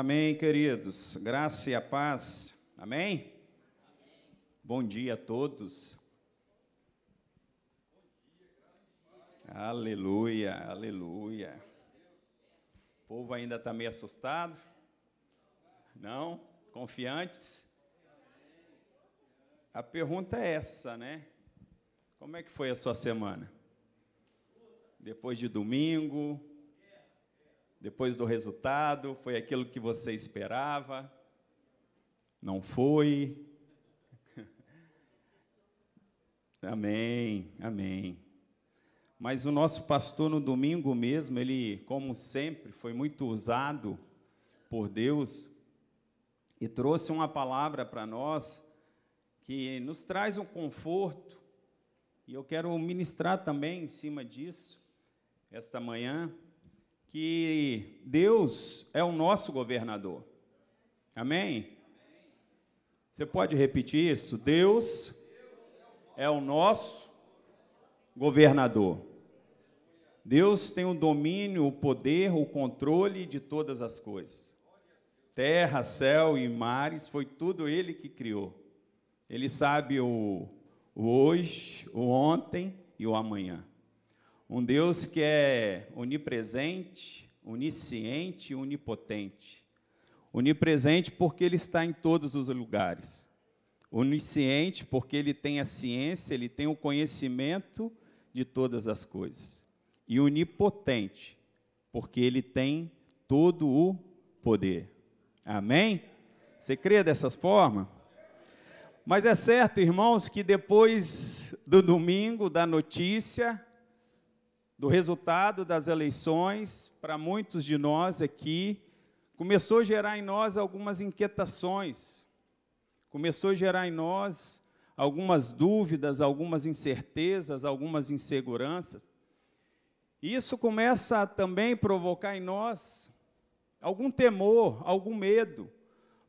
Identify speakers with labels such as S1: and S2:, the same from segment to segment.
S1: Amém, queridos. Graça e a paz. Amém? Amém? Bom dia a todos. Dia, aleluia, aleluia. O povo ainda está meio assustado? Não? Confiantes? A pergunta é essa, né? Como é que foi a sua semana? Depois de domingo, depois do resultado, foi aquilo que você esperava, não foi. amém, amém. Mas o nosso pastor no domingo mesmo, ele, como sempre, foi muito usado por Deus e trouxe uma palavra para nós que nos traz um conforto, e eu quero ministrar também em cima disso, esta manhã que Deus é o nosso governador. Amém? Você pode repetir isso? Deus é o nosso governador. Deus tem o domínio, o poder, o controle de todas as coisas. Terra, céu e mares, foi tudo Ele que criou. Ele sabe o, o hoje, o ontem e o amanhã. Um Deus que é onipresente, onisciente e onipotente. Onipresente porque ele está em todos os lugares. Onisciente porque ele tem a ciência, ele tem o conhecimento de todas as coisas. E onipotente porque ele tem todo o poder. Amém? Você crê dessa forma? Mas é certo, irmãos, que depois do domingo, da notícia, do resultado das eleições, para muitos de nós aqui, começou a gerar em nós algumas inquietações, começou a gerar em nós algumas dúvidas, algumas incertezas, algumas inseguranças. E isso começa a também provocar em nós algum temor, algum medo,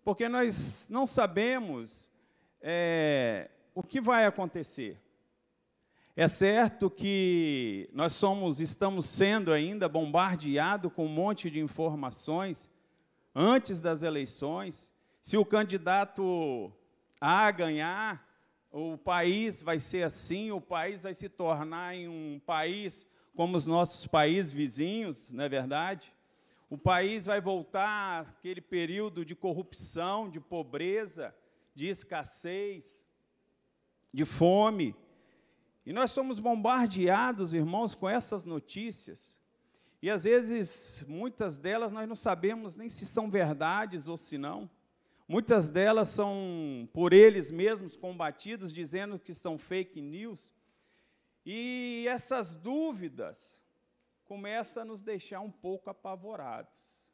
S1: porque nós não sabemos é, o que vai acontecer. É certo que nós somos, estamos sendo ainda bombardeados com um monte de informações antes das eleições. Se o candidato A ganhar, o país vai ser assim, o país vai se tornar em um país como os nossos países vizinhos, não é verdade? O país vai voltar aquele período de corrupção, de pobreza, de escassez, de fome. E nós somos bombardeados, irmãos, com essas notícias. E às vezes, muitas delas nós não sabemos nem se são verdades ou se não. Muitas delas são por eles mesmos combatidos, dizendo que são fake news. E essas dúvidas começam a nos deixar um pouco apavorados.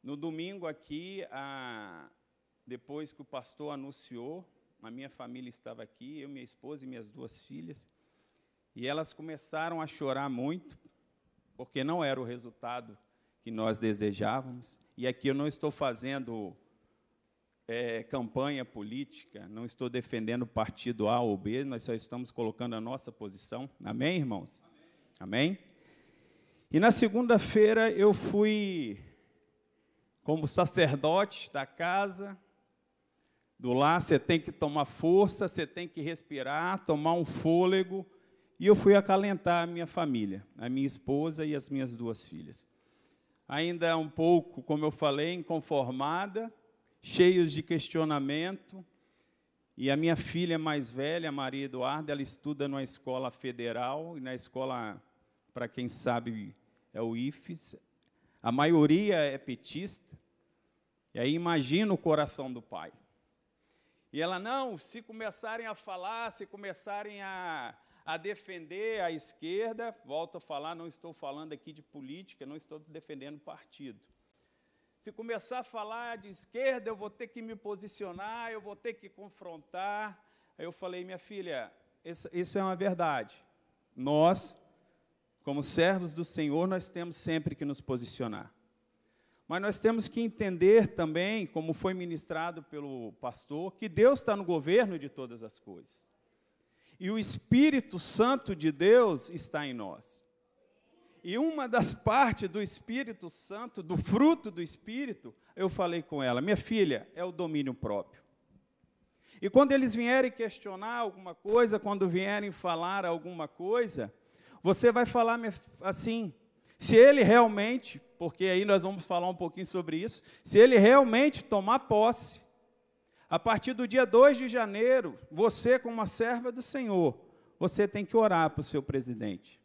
S1: No domingo aqui, a, depois que o pastor anunciou a minha família estava aqui, eu, minha esposa e minhas duas filhas, e elas começaram a chorar muito, porque não era o resultado que nós desejávamos. E aqui eu não estou fazendo é, campanha política, não estou defendendo partido A ou B, nós só estamos colocando a nossa posição. Amém, irmãos? Amém? Amém? E na segunda-feira eu fui, como sacerdote da casa, do lar, você tem que tomar força, você tem que respirar, tomar um fôlego. E eu fui acalentar a minha família, a minha esposa e as minhas duas filhas. Ainda um pouco, como eu falei, inconformada, cheios de questionamento. E a minha filha mais velha, Maria Eduarda, ela estuda numa escola federal e na escola, para quem sabe, é o IFES. A maioria é petista. E aí imagina o coração do pai. E ela, não, se começarem a falar, se começarem a, a defender a esquerda, volto a falar, não estou falando aqui de política, não estou defendendo partido. Se começar a falar de esquerda, eu vou ter que me posicionar, eu vou ter que confrontar. Aí eu falei, minha filha, isso, isso é uma verdade. Nós, como servos do Senhor, nós temos sempre que nos posicionar. Mas nós temos que entender também, como foi ministrado pelo pastor, que Deus está no governo de todas as coisas. E o Espírito Santo de Deus está em nós. E uma das partes do Espírito Santo, do fruto do Espírito, eu falei com ela, minha filha, é o domínio próprio. E quando eles vierem questionar alguma coisa, quando vierem falar alguma coisa, você vai falar assim: se ele realmente, porque aí nós vamos falar um pouquinho sobre isso, se ele realmente tomar posse, a partir do dia 2 de janeiro, você, como uma serva do Senhor, você tem que orar para o seu presidente.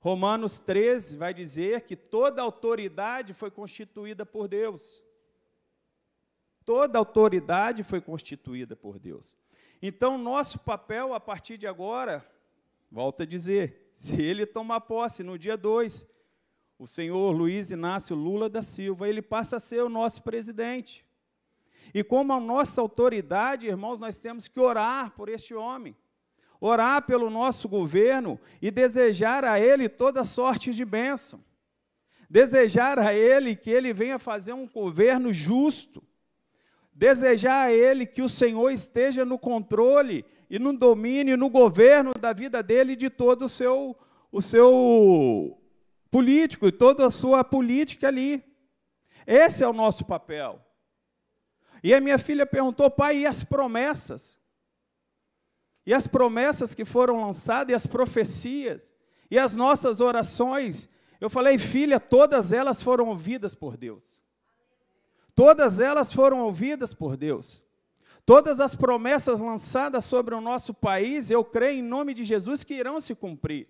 S1: Romanos 13 vai dizer que toda autoridade foi constituída por Deus. Toda autoridade foi constituída por Deus. Então, nosso papel a partir de agora, volta a dizer, se ele tomar posse no dia 2, o senhor Luiz Inácio Lula da Silva, ele passa a ser o nosso presidente. E como a nossa autoridade, irmãos, nós temos que orar por este homem, orar pelo nosso governo e desejar a ele toda sorte de bênção. Desejar a ele que ele venha fazer um governo justo. Desejar a ele que o Senhor esteja no controle e no domínio, no governo da vida dele e de todo o seu o seu político e toda a sua política ali. Esse é o nosso papel. E a minha filha perguntou, pai, e as promessas? E as promessas que foram lançadas, e as profecias, e as nossas orações? Eu falei, filha, todas elas foram ouvidas por Deus. Todas elas foram ouvidas por Deus. Todas as promessas lançadas sobre o nosso país, eu creio em nome de Jesus que irão se cumprir.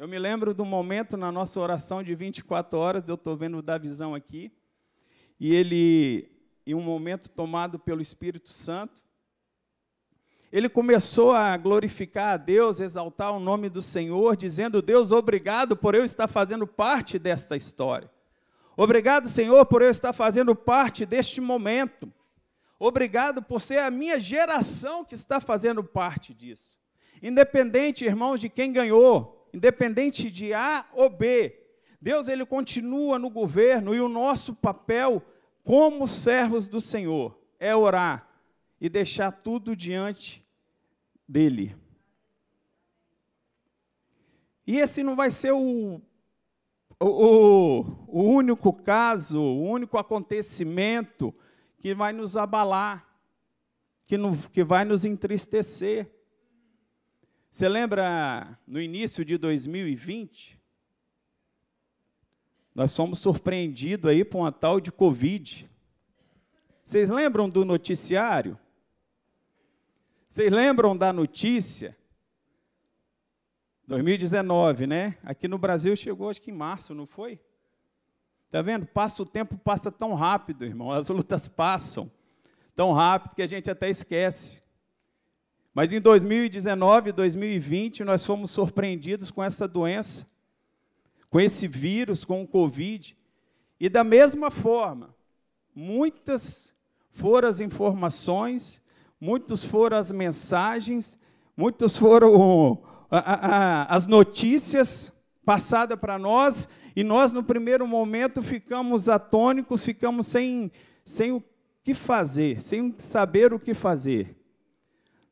S1: Eu me lembro do momento na nossa oração de 24 horas, eu estou vendo da visão aqui, e ele, em um momento tomado pelo Espírito Santo, ele começou a glorificar a Deus, exaltar o nome do Senhor, dizendo: Deus, obrigado por eu estar fazendo parte desta história. Obrigado, Senhor, por eu estar fazendo parte deste momento. Obrigado por ser a minha geração que está fazendo parte disso. Independente, irmãos, de quem ganhou, independente de A ou B. Deus ele continua no governo e o nosso papel como servos do Senhor é orar e deixar tudo diante dele. E esse não vai ser o, o, o único caso, o único acontecimento que vai nos abalar, que, no, que vai nos entristecer. Você lembra no início de 2020? Nós fomos surpreendidos aí por uma tal de Covid. Vocês lembram do noticiário? Vocês lembram da notícia? 2019, né? Aqui no Brasil chegou acho que em março, não foi? Tá vendo? Passa o tempo, passa tão rápido, irmão. As lutas passam tão rápido que a gente até esquece. Mas em 2019, 2020, nós fomos surpreendidos com essa doença, com esse vírus, com o Covid. E da mesma forma, muitas foram as informações, muitas foram as mensagens, muitas foram as notícias passadas para nós, e nós, no primeiro momento, ficamos atônicos, ficamos sem, sem o que fazer, sem saber o que fazer.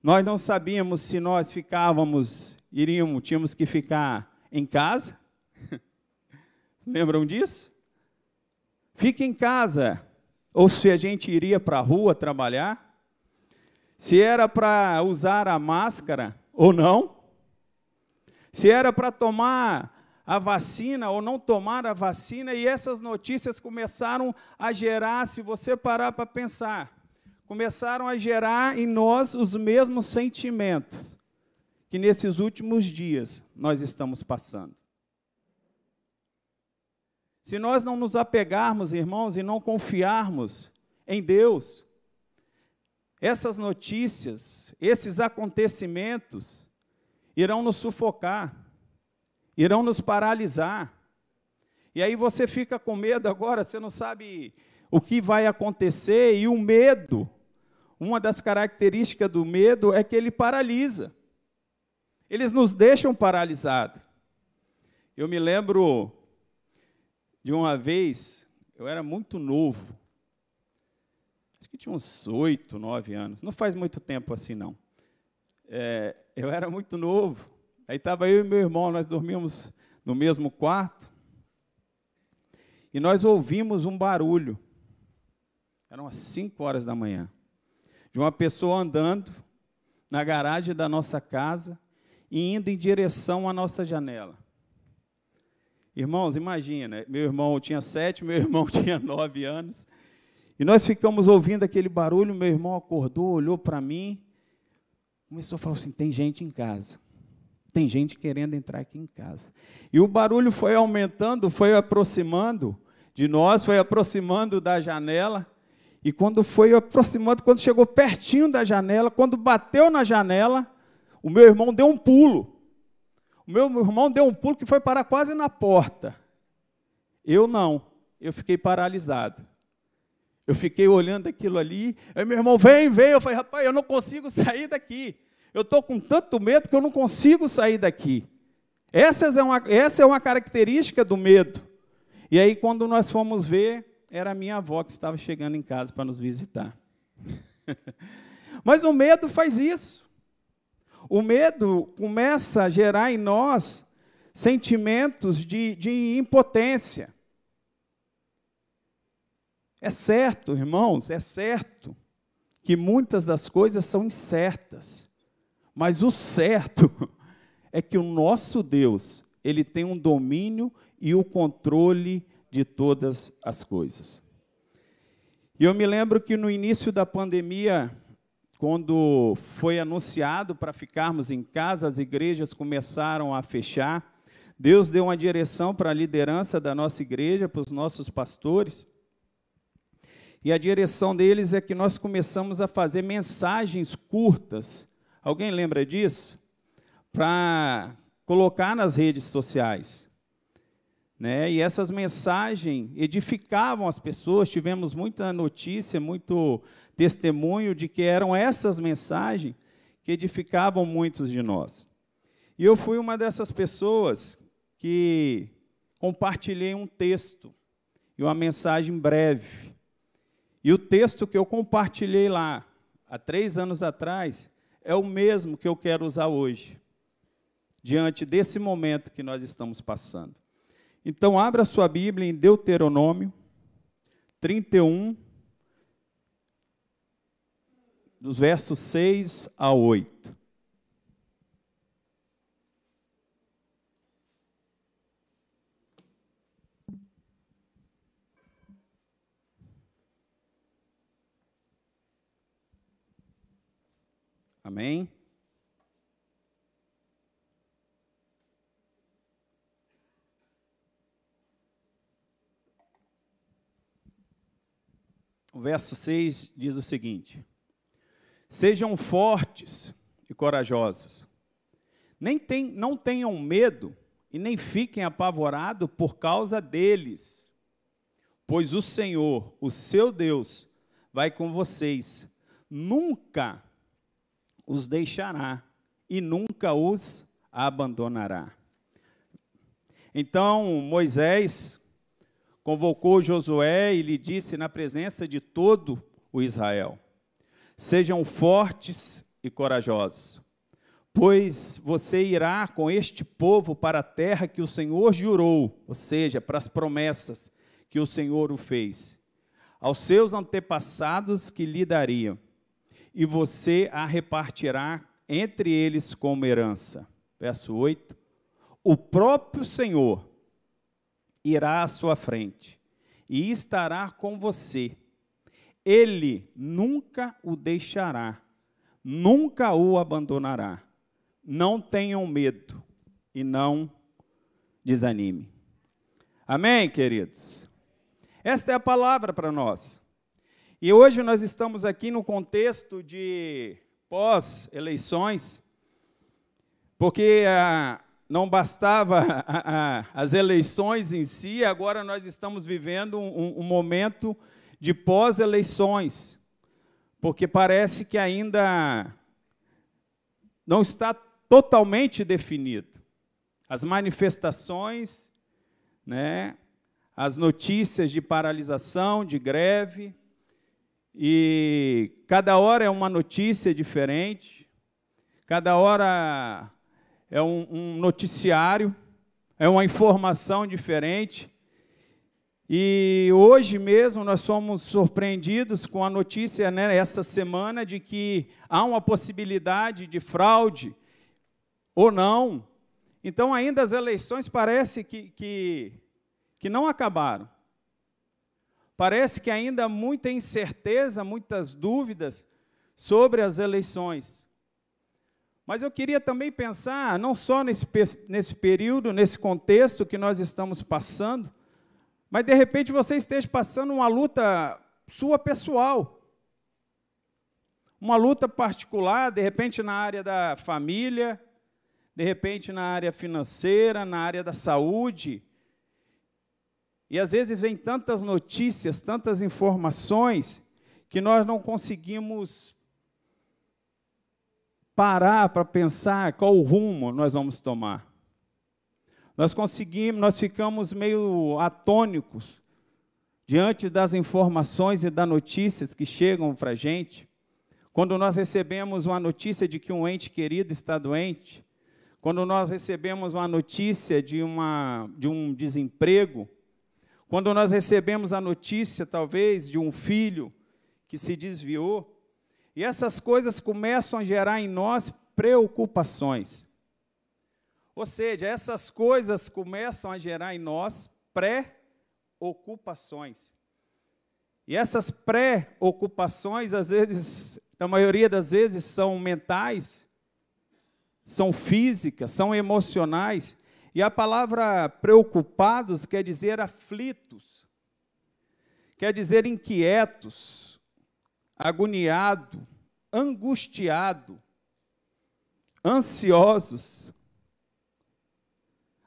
S1: Nós não sabíamos se nós ficávamos, iríamos, tínhamos que ficar em casa. Lembram disso? Fica em casa, ou se a gente iria para a rua trabalhar, se era para usar a máscara ou não, se era para tomar a vacina ou não tomar a vacina, e essas notícias começaram a gerar, se você parar para pensar, começaram a gerar em nós os mesmos sentimentos que nesses últimos dias nós estamos passando. Se nós não nos apegarmos, irmãos, e não confiarmos em Deus, essas notícias, esses acontecimentos irão nos sufocar, irão nos paralisar. E aí você fica com medo agora, você não sabe o que vai acontecer, e o medo uma das características do medo é que ele paralisa. Eles nos deixam paralisados. Eu me lembro de uma vez, eu era muito novo, acho que tinha uns oito, nove anos, não faz muito tempo assim não. É, eu era muito novo, aí estava eu e meu irmão, nós dormíamos no mesmo quarto, e nós ouvimos um barulho. Eram as cinco horas da manhã de uma pessoa andando na garagem da nossa casa e indo em direção à nossa janela. Irmãos, imagina, meu irmão tinha sete, meu irmão tinha nove anos, e nós ficamos ouvindo aquele barulho, meu irmão acordou, olhou para mim, começou a falar assim, tem gente em casa, tem gente querendo entrar aqui em casa. E o barulho foi aumentando, foi aproximando de nós, foi aproximando da janela, e quando foi aproximando, quando chegou pertinho da janela, quando bateu na janela, o meu irmão deu um pulo. O meu irmão deu um pulo que foi parar quase na porta. Eu não, eu fiquei paralisado. Eu fiquei olhando aquilo ali. Aí meu irmão, vem, vem. Eu falei, rapaz, eu não consigo sair daqui. Eu estou com tanto medo que eu não consigo sair daqui. Essa é, uma, essa é uma característica do medo. E aí, quando nós fomos ver, era a minha avó que estava chegando em casa para nos visitar. Mas o medo faz isso. O medo começa a gerar em nós sentimentos de, de impotência. É certo, irmãos, é certo que muitas das coisas são incertas. Mas o certo é que o nosso Deus, ele tem um domínio e o controle de todas as coisas. E eu me lembro que no início da pandemia, quando foi anunciado para ficarmos em casa, as igrejas começaram a fechar. Deus deu uma direção para a liderança da nossa igreja, para os nossos pastores. E a direção deles é que nós começamos a fazer mensagens curtas. Alguém lembra disso? Para colocar nas redes sociais. Né? E essas mensagens edificavam as pessoas. Tivemos muita notícia, muito testemunho de que eram essas mensagens que edificavam muitos de nós. E eu fui uma dessas pessoas que compartilhei um texto e uma mensagem breve. E o texto que eu compartilhei lá, há três anos atrás, é o mesmo que eu quero usar hoje, diante desse momento que nós estamos passando. Então, abra sua Bíblia em Deuteronômio 31, dos versos 6 a 8. Amém? verso 6 diz o seguinte: Sejam fortes e corajosos. Nem tem, não tenham medo e nem fiquem apavorados por causa deles, pois o Senhor, o seu Deus, vai com vocês, nunca os deixará e nunca os abandonará. Então Moisés convocou Josué e lhe disse na presença de todo o Israel: Sejam fortes e corajosos, pois você irá com este povo para a terra que o Senhor jurou, ou seja, para as promessas que o Senhor o fez, aos seus antepassados que lhe daria, e você a repartirá entre eles como herança. Verso 8: O próprio Senhor irá à sua frente e estará com você. Ele nunca o deixará, nunca o abandonará. Não tenham medo e não desanime. Amém, queridos? Esta é a palavra para nós. E hoje nós estamos aqui no contexto de pós-eleições, porque a, não bastava as eleições em si, agora nós estamos vivendo um, um momento de pós-eleições, porque parece que ainda não está totalmente definido. As manifestações, né, as notícias de paralisação, de greve, e cada hora é uma notícia diferente, cada hora é um, um noticiário, é uma informação diferente. E hoje mesmo nós somos surpreendidos com a notícia, né, essa semana, de que há uma possibilidade de fraude ou não. Então, ainda as eleições parece que, que, que não acabaram. Parece que ainda há muita incerteza, muitas dúvidas sobre as eleições. Mas eu queria também pensar, não só nesse, nesse período, nesse contexto que nós estamos passando, mas de repente você esteja passando uma luta sua pessoal, uma luta particular, de repente na área da família, de repente na área financeira, na área da saúde. E às vezes vem tantas notícias, tantas informações, que nós não conseguimos parar para pensar qual o rumo nós vamos tomar. Nós conseguimos, nós ficamos meio atônicos diante das informações e das notícias que chegam para a gente. Quando nós recebemos uma notícia de que um ente querido está doente, quando nós recebemos uma notícia de, uma, de um desemprego, quando nós recebemos a notícia, talvez, de um filho que se desviou, e essas coisas começam a gerar em nós preocupações. Ou seja, essas coisas começam a gerar em nós pré-ocupações. E essas pré-ocupações, às vezes, na maioria das vezes, são mentais, são físicas, são emocionais. E a palavra preocupados quer dizer aflitos, quer dizer inquietos, agoniado, angustiado, ansiosos,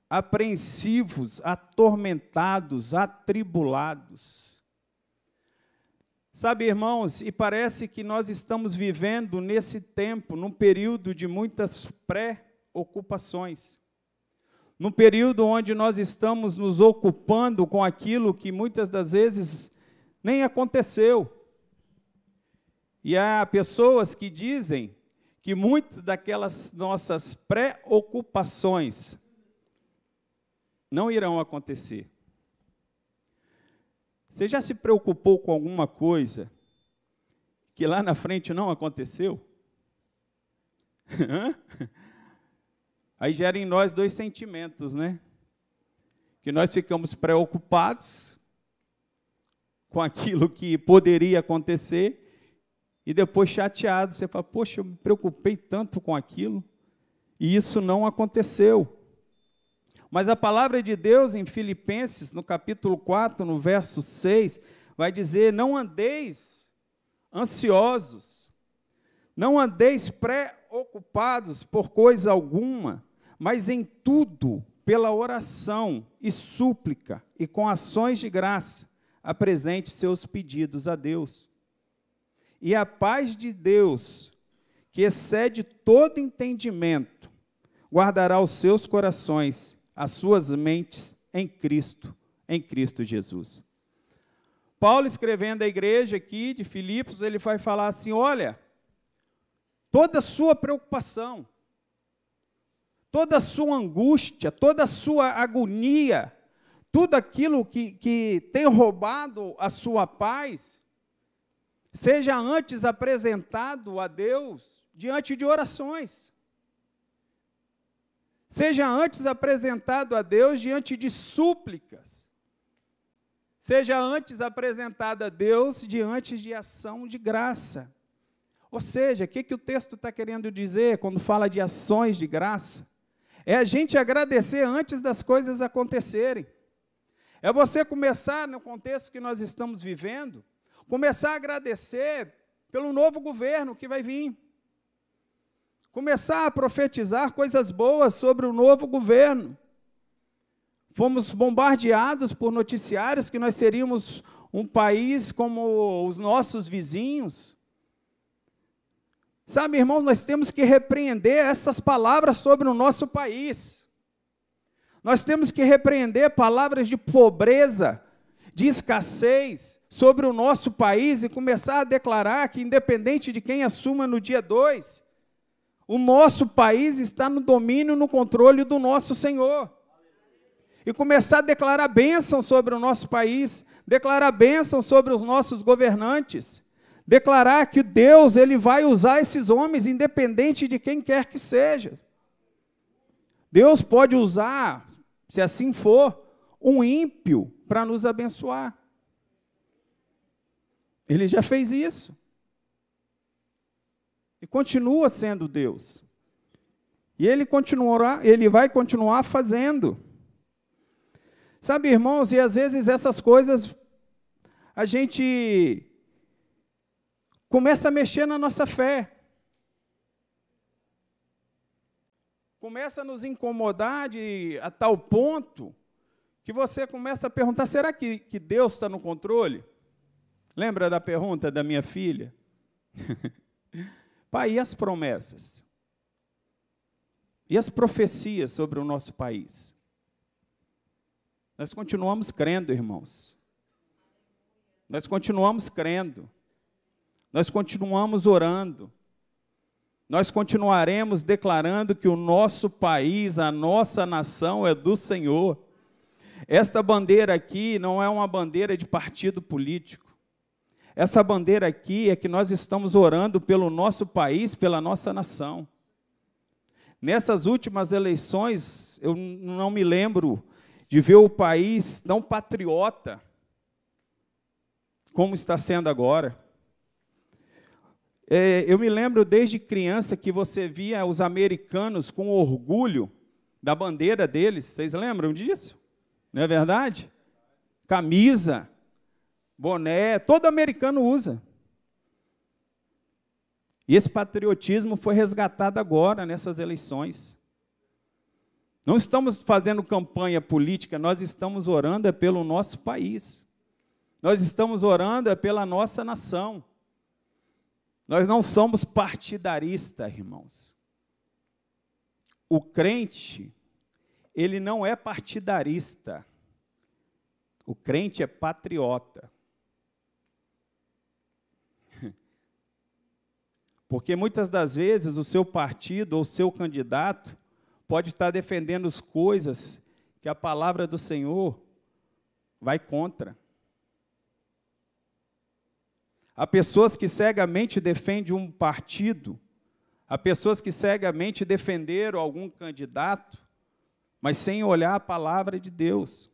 S1: apreensivos, atormentados, atribulados. Sabe, irmãos, e parece que nós estamos vivendo nesse tempo, num período de muitas pré-ocupações. Num período onde nós estamos nos ocupando com aquilo que muitas das vezes nem aconteceu. E há pessoas que dizem que muitas daquelas nossas preocupações não irão acontecer. Você já se preocupou com alguma coisa que lá na frente não aconteceu? Aí gera em nós dois sentimentos, né? Que nós ficamos preocupados com aquilo que poderia acontecer e depois chateado. Você fala, poxa, eu me preocupei tanto com aquilo e isso não aconteceu. Mas a palavra de Deus em Filipenses, no capítulo 4, no verso 6, vai dizer: Não andeis ansiosos, não andeis preocupados por coisa alguma, mas em tudo, pela oração e súplica e com ações de graça, apresente seus pedidos a Deus e a paz de Deus, que excede todo entendimento, guardará os seus corações, as suas mentes em Cristo, em Cristo Jesus. Paulo escrevendo à igreja aqui de Filipos, ele vai falar assim: olha, toda a sua preocupação, toda a sua angústia, toda a sua agonia, tudo aquilo que, que tem roubado a sua paz, seja antes apresentado a Deus diante de orações. Seja antes apresentado a Deus diante de súplicas. Seja antes apresentado a Deus diante de ação de graça. Ou seja, o que, que o texto está querendo dizer quando fala de ações de graça? É a gente agradecer antes das coisas acontecerem. É você começar no contexto que nós estamos vivendo Começar a agradecer pelo novo governo que vai vir. Começar a profetizar coisas boas sobre o novo governo. Fomos bombardeados por noticiários que nós seríamos um país como os nossos vizinhos. Sabe, irmãos, nós temos que repreender essas palavras sobre o nosso país. Nós temos que repreender palavras de pobreza, de escassez sobre o nosso país e começar a declarar que, independente de quem assuma no dia 2, o nosso país está no domínio, no controle do nosso Senhor. E começar a declarar bênção sobre o nosso país, declarar bênção sobre os nossos governantes, declarar que Deus ele vai usar esses homens, independente de quem quer que seja. Deus pode usar, se assim for, um ímpio para nos abençoar. Ele já fez isso. E continua sendo Deus. E ele continuará, ele vai continuar fazendo. Sabe, irmãos, e às vezes essas coisas a gente começa a mexer na nossa fé. Começa a nos incomodar de, a tal ponto que você começa a perguntar: será que, que Deus está no controle? Lembra da pergunta da minha filha? Pai, e as promessas? E as profecias sobre o nosso país? Nós continuamos crendo, irmãos. Nós continuamos crendo. Nós continuamos orando. Nós continuaremos declarando que o nosso país, a nossa nação é do Senhor. Esta bandeira aqui não é uma bandeira de partido político. Essa bandeira aqui é que nós estamos orando pelo nosso país, pela nossa nação. Nessas últimas eleições, eu não me lembro de ver o país tão patriota como está sendo agora. É, eu me lembro desde criança que você via os americanos com orgulho da bandeira deles. Vocês lembram disso? Não é verdade? Camisa, boné, todo americano usa. E esse patriotismo foi resgatado agora nessas eleições. Não estamos fazendo campanha política, nós estamos orando é pelo nosso país. Nós estamos orando é pela nossa nação. Nós não somos partidaristas, irmãos. O crente, ele não é partidarista. O crente é patriota. Porque muitas das vezes o seu partido ou o seu candidato pode estar defendendo as coisas que a palavra do Senhor vai contra. Há pessoas que cegamente defendem um partido, há pessoas que cegamente defenderam algum candidato, mas sem olhar a palavra de Deus.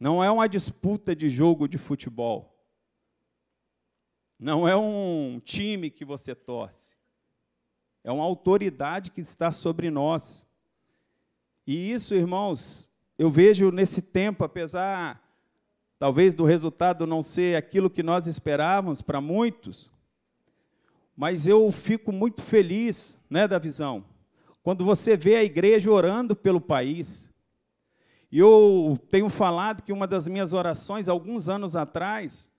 S1: Não é uma disputa de jogo de futebol. Não é um time que você torce. É uma autoridade que está sobre nós. E isso, irmãos, eu vejo nesse tempo, apesar talvez do resultado não ser aquilo que nós esperávamos para muitos, mas eu fico muito feliz, né, da visão quando você vê a igreja orando pelo país, eu tenho falado que uma das minhas orações, alguns anos atrás,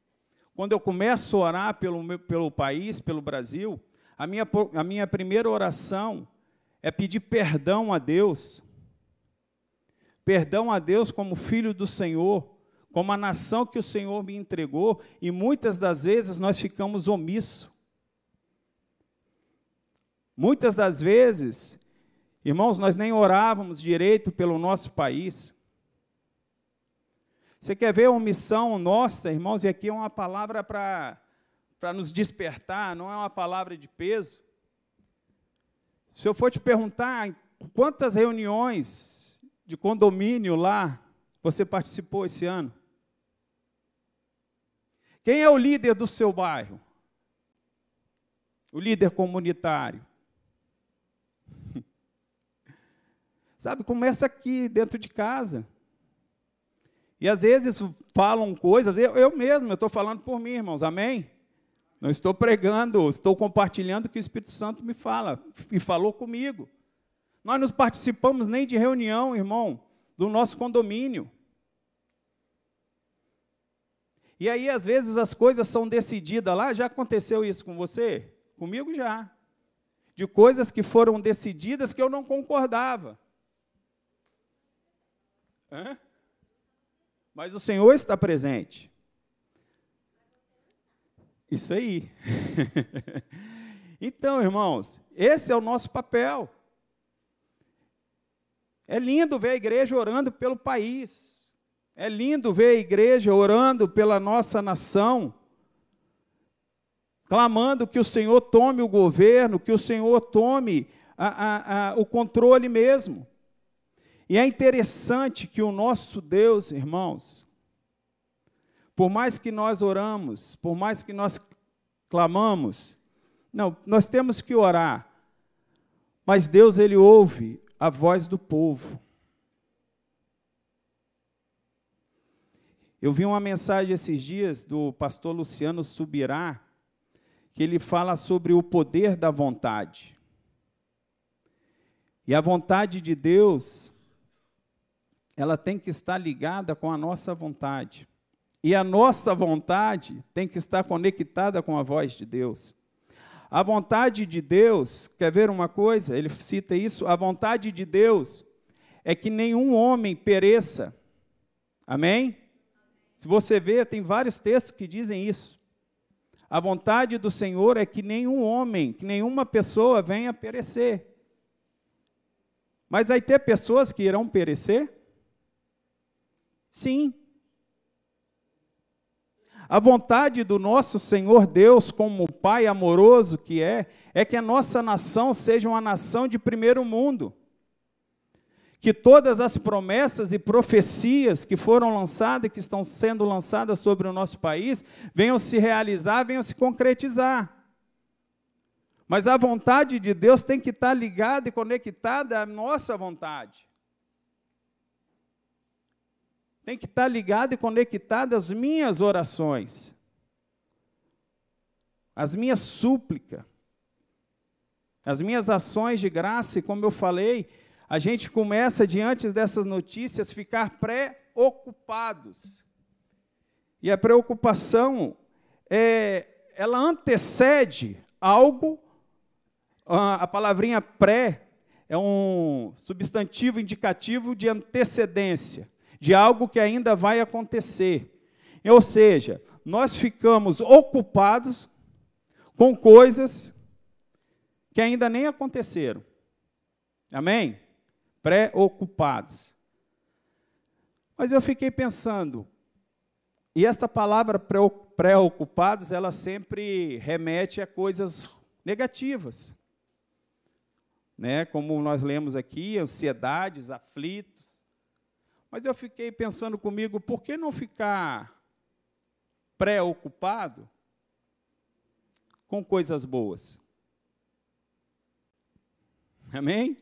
S1: quando eu começo a orar pelo, meu, pelo país, pelo Brasil, a minha, a minha primeira oração é pedir perdão a Deus. Perdão a Deus como filho do Senhor, como a nação que o Senhor me entregou, e muitas das vezes nós ficamos omissos. Muitas das vezes Irmãos, nós nem orávamos direito pelo nosso país. Você quer ver uma missão nossa, irmãos, e aqui é uma palavra para nos despertar, não é uma palavra de peso. Se eu for te perguntar quantas reuniões de condomínio lá você participou esse ano? Quem é o líder do seu bairro? O líder comunitário? Sabe, começa aqui dentro de casa. E às vezes falam coisas, eu, eu mesmo, eu estou falando por mim, irmãos, amém? Não estou pregando, estou compartilhando o que o Espírito Santo me fala e falou comigo. Nós não participamos nem de reunião, irmão, do nosso condomínio. E aí, às vezes, as coisas são decididas lá. Já aconteceu isso com você? Comigo já. De coisas que foram decididas que eu não concordava. Hã? Mas o Senhor está presente. Isso aí. então, irmãos, esse é o nosso papel. É lindo ver a igreja orando pelo país. É lindo ver a igreja orando pela nossa nação, clamando que o Senhor tome o governo, que o Senhor tome a, a, a, o controle mesmo. E é interessante que o nosso Deus, irmãos, por mais que nós oramos, por mais que nós clamamos, não, nós temos que orar. Mas Deus ele ouve a voz do povo. Eu vi uma mensagem esses dias do pastor Luciano Subirá, que ele fala sobre o poder da vontade. E a vontade de Deus, ela tem que estar ligada com a nossa vontade. E a nossa vontade tem que estar conectada com a voz de Deus. A vontade de Deus, quer ver uma coisa? Ele cita isso: a vontade de Deus é que nenhum homem pereça. Amém? Se você ver, tem vários textos que dizem isso. A vontade do Senhor é que nenhum homem, que nenhuma pessoa venha perecer. Mas vai ter pessoas que irão perecer? Sim. A vontade do nosso Senhor Deus, como Pai amoroso que é, é que a nossa nação seja uma nação de primeiro mundo. Que todas as promessas e profecias que foram lançadas, e que estão sendo lançadas sobre o nosso país, venham se realizar, venham se concretizar. Mas a vontade de Deus tem que estar ligada e conectada à nossa vontade tem que estar ligado e conectado às minhas orações, às minhas súplicas, às minhas ações de graça, e como eu falei, a gente começa, diante dessas notícias, ficar preocupados. E a preocupação, é, ela antecede algo, a, a palavrinha pré é um substantivo indicativo de antecedência de algo que ainda vai acontecer. Ou seja, nós ficamos ocupados com coisas que ainda nem aconteceram. Amém? Preocupados. Mas eu fiquei pensando, e essa palavra preocupados, ela sempre remete a coisas negativas. Né? Como nós lemos aqui, ansiedades, aflitos mas eu fiquei pensando comigo, por que não ficar preocupado com coisas boas? Amém?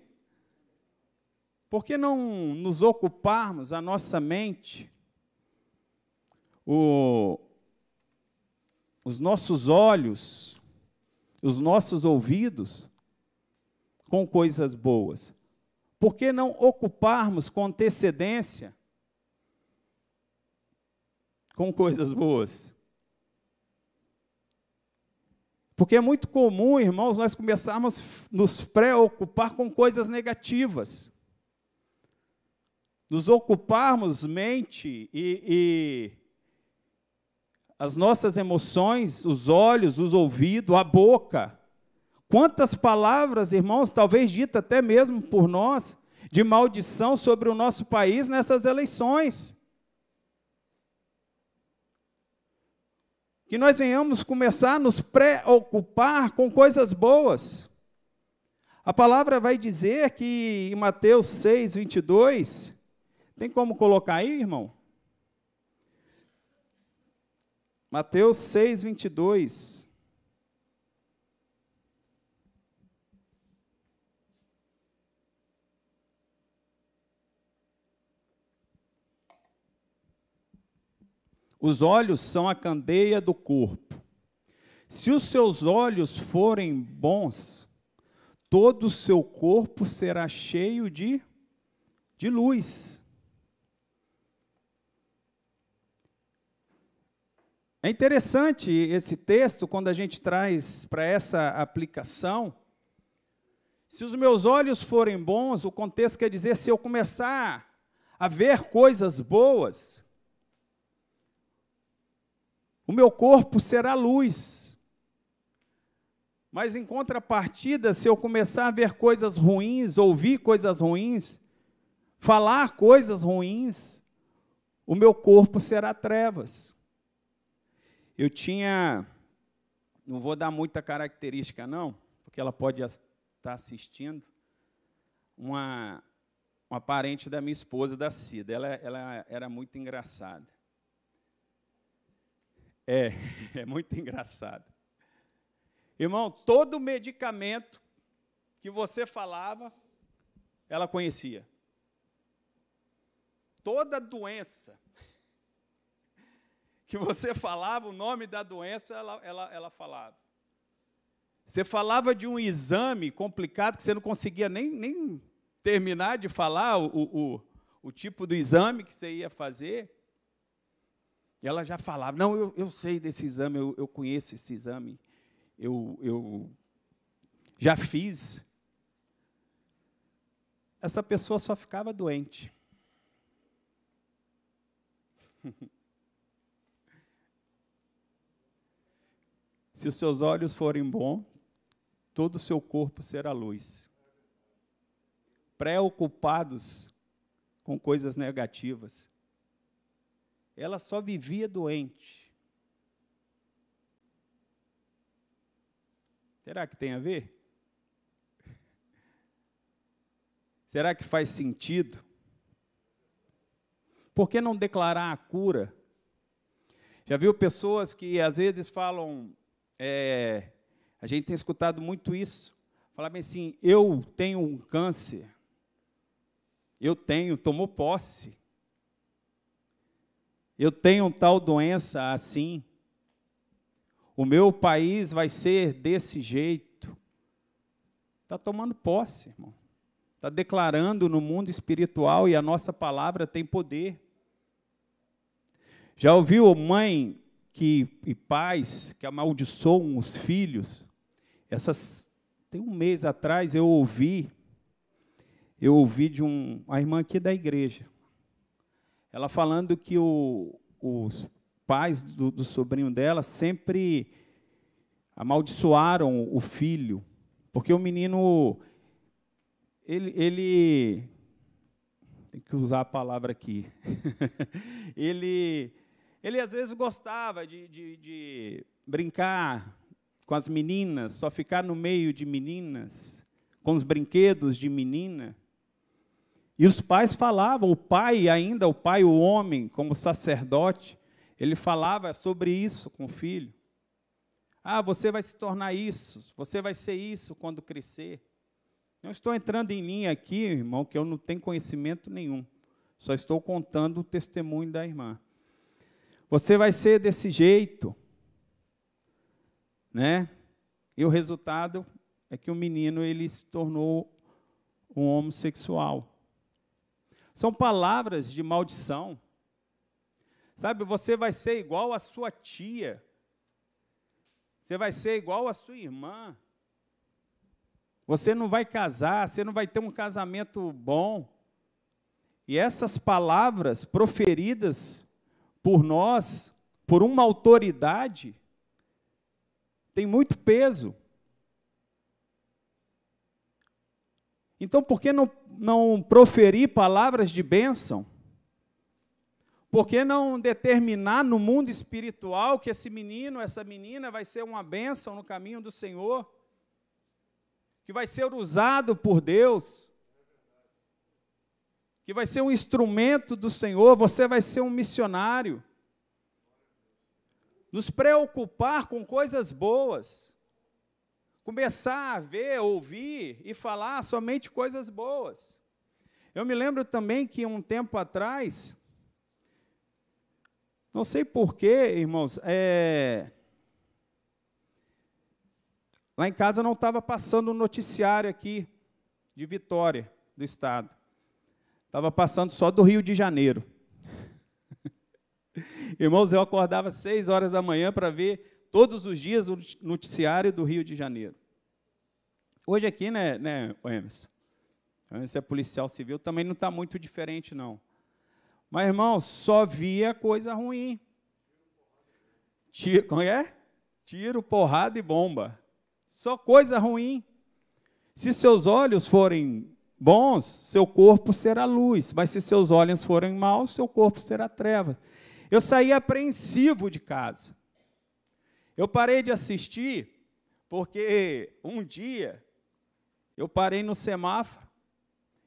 S1: Por que não nos ocuparmos a nossa mente, o, os nossos olhos, os nossos ouvidos com coisas boas? Por que não ocuparmos com antecedência com coisas boas? Porque é muito comum, irmãos, nós começarmos a nos preocupar com coisas negativas. Nos ocuparmos mente e, e as nossas emoções, os olhos, os ouvidos, a boca, Quantas palavras, irmãos, talvez dita até mesmo por nós, de maldição sobre o nosso país nessas eleições. Que nós venhamos começar a nos preocupar com coisas boas. A palavra vai dizer que em Mateus 6, 22, tem como colocar aí, irmão? Mateus 6, 22. Os olhos são a candeia do corpo. Se os seus olhos forem bons, todo o seu corpo será cheio de, de luz. É interessante esse texto quando a gente traz para essa aplicação. Se os meus olhos forem bons, o contexto quer dizer se eu começar a ver coisas boas, o meu corpo será luz. Mas em contrapartida, se eu começar a ver coisas ruins, ouvir coisas ruins, falar coisas ruins, o meu corpo será trevas. Eu tinha, não vou dar muita característica não, porque ela pode estar tá assistindo, uma, uma parente da minha esposa, da Cida. Ela, ela era muito engraçada. É, é muito engraçado. Irmão, todo medicamento que você falava, ela conhecia. Toda doença que você falava, o nome da doença, ela, ela, ela falava. Você falava de um exame complicado que você não conseguia nem, nem terminar de falar o, o, o tipo do exame que você ia fazer. E ela já falava: Não, eu, eu sei desse exame, eu, eu conheço esse exame, eu, eu já fiz. Essa pessoa só ficava doente. Se os seus olhos forem bons, todo o seu corpo será luz. Preocupados com coisas negativas, ela só vivia doente. Será que tem a ver? Será que faz sentido? Por que não declarar a cura? Já viu pessoas que às vezes falam, é, a gente tem escutado muito isso, falar assim, eu tenho um câncer, eu tenho, tomou posse eu tenho tal doença assim, o meu país vai ser desse jeito. Está tomando posse, irmão. Está declarando no mundo espiritual e a nossa palavra tem poder. Já ouviu mãe que, e pais que amaldiçoam os filhos? Essas tem um mês atrás eu ouvi, eu ouvi de um, a irmã aqui da igreja. Ela falando que o, os pais do, do sobrinho dela sempre amaldiçoaram o filho, porque o menino ele, ele tem que usar a palavra aqui. ele, ele às vezes gostava de, de, de, brincar com as meninas, só ficar no meio de meninas, com os brinquedos de menina. E os pais falavam, o pai ainda, o pai, o homem, como sacerdote, ele falava sobre isso com o filho. Ah, você vai se tornar isso, você vai ser isso quando crescer. Não estou entrando em linha aqui, irmão, que eu não tenho conhecimento nenhum. Só estou contando o testemunho da irmã. Você vai ser desse jeito, né? E o resultado é que o menino ele se tornou um homossexual. São palavras de maldição. Sabe, você vai ser igual à sua tia. Você vai ser igual à sua irmã. Você não vai casar, você não vai ter um casamento bom. E essas palavras proferidas por nós, por uma autoridade, tem muito peso. Então, por que não, não proferir palavras de bênção? Por que não determinar no mundo espiritual que esse menino, essa menina vai ser uma bênção no caminho do Senhor? Que vai ser usado por Deus? Que vai ser um instrumento do Senhor? Você vai ser um missionário? Nos preocupar com coisas boas começar a ver, ouvir e falar somente coisas boas. Eu me lembro também que um tempo atrás, não sei porquê, irmãos, é, lá em casa não estava passando o um noticiário aqui de Vitória, do Estado. Estava passando só do Rio de Janeiro. Irmãos, eu acordava às seis horas da manhã para ver todos os dias o noticiário do Rio de Janeiro. Hoje aqui, né, né Emerson? Emerson então, é policial civil, também não está muito diferente, não. Mas, irmão, só via coisa ruim. Tiro, como é, é? Tiro, porrada e bomba. Só coisa ruim. Se seus olhos forem bons, seu corpo será luz. Mas se seus olhos forem maus, seu corpo será treva. Eu saí apreensivo de casa. Eu parei de assistir porque um dia eu parei no semáforo.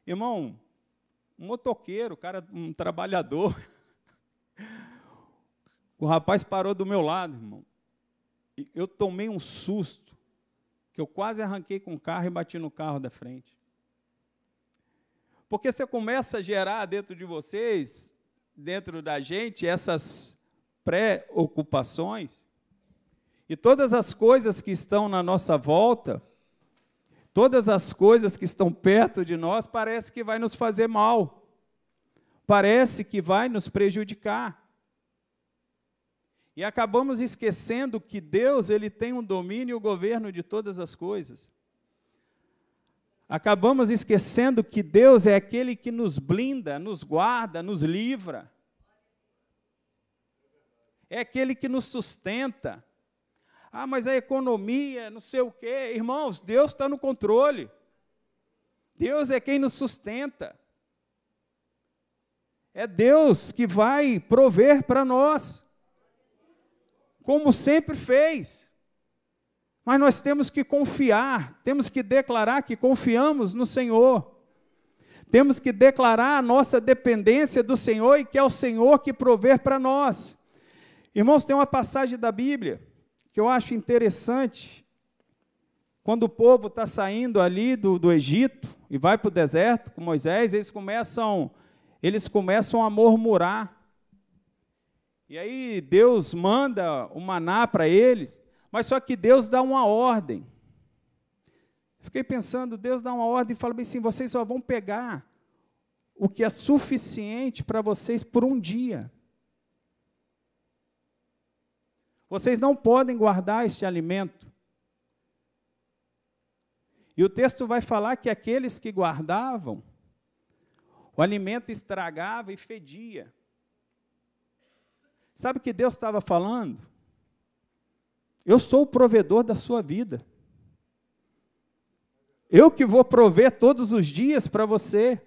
S1: Irmão, um motoqueiro, cara, um trabalhador. O rapaz parou do meu lado, irmão. Eu tomei um susto, que eu quase arranquei com o carro e bati no carro da frente. Porque você começa a gerar dentro de vocês, dentro da gente, essas preocupações. E todas as coisas que estão na nossa volta, Todas as coisas que estão perto de nós parece que vai nos fazer mal. Parece que vai nos prejudicar. E acabamos esquecendo que Deus, ele tem um domínio e o governo de todas as coisas. Acabamos esquecendo que Deus é aquele que nos blinda, nos guarda, nos livra. É aquele que nos sustenta. Ah, mas a economia, não sei o quê. Irmãos, Deus está no controle. Deus é quem nos sustenta. É Deus que vai prover para nós, como sempre fez. Mas nós temos que confiar, temos que declarar que confiamos no Senhor. Temos que declarar a nossa dependência do Senhor e que é o Senhor que prover para nós. Irmãos, tem uma passagem da Bíblia que eu acho interessante, quando o povo está saindo ali do, do Egito e vai para o deserto com Moisés, eles começam, eles começam a murmurar. E aí Deus manda o maná para eles, mas só que Deus dá uma ordem. Fiquei pensando, Deus dá uma ordem e fala bem assim: vocês só vão pegar o que é suficiente para vocês por um dia. Vocês não podem guardar este alimento. E o texto vai falar que aqueles que guardavam, o alimento estragava e fedia. Sabe o que Deus estava falando? Eu sou o provedor da sua vida. Eu que vou prover todos os dias para você.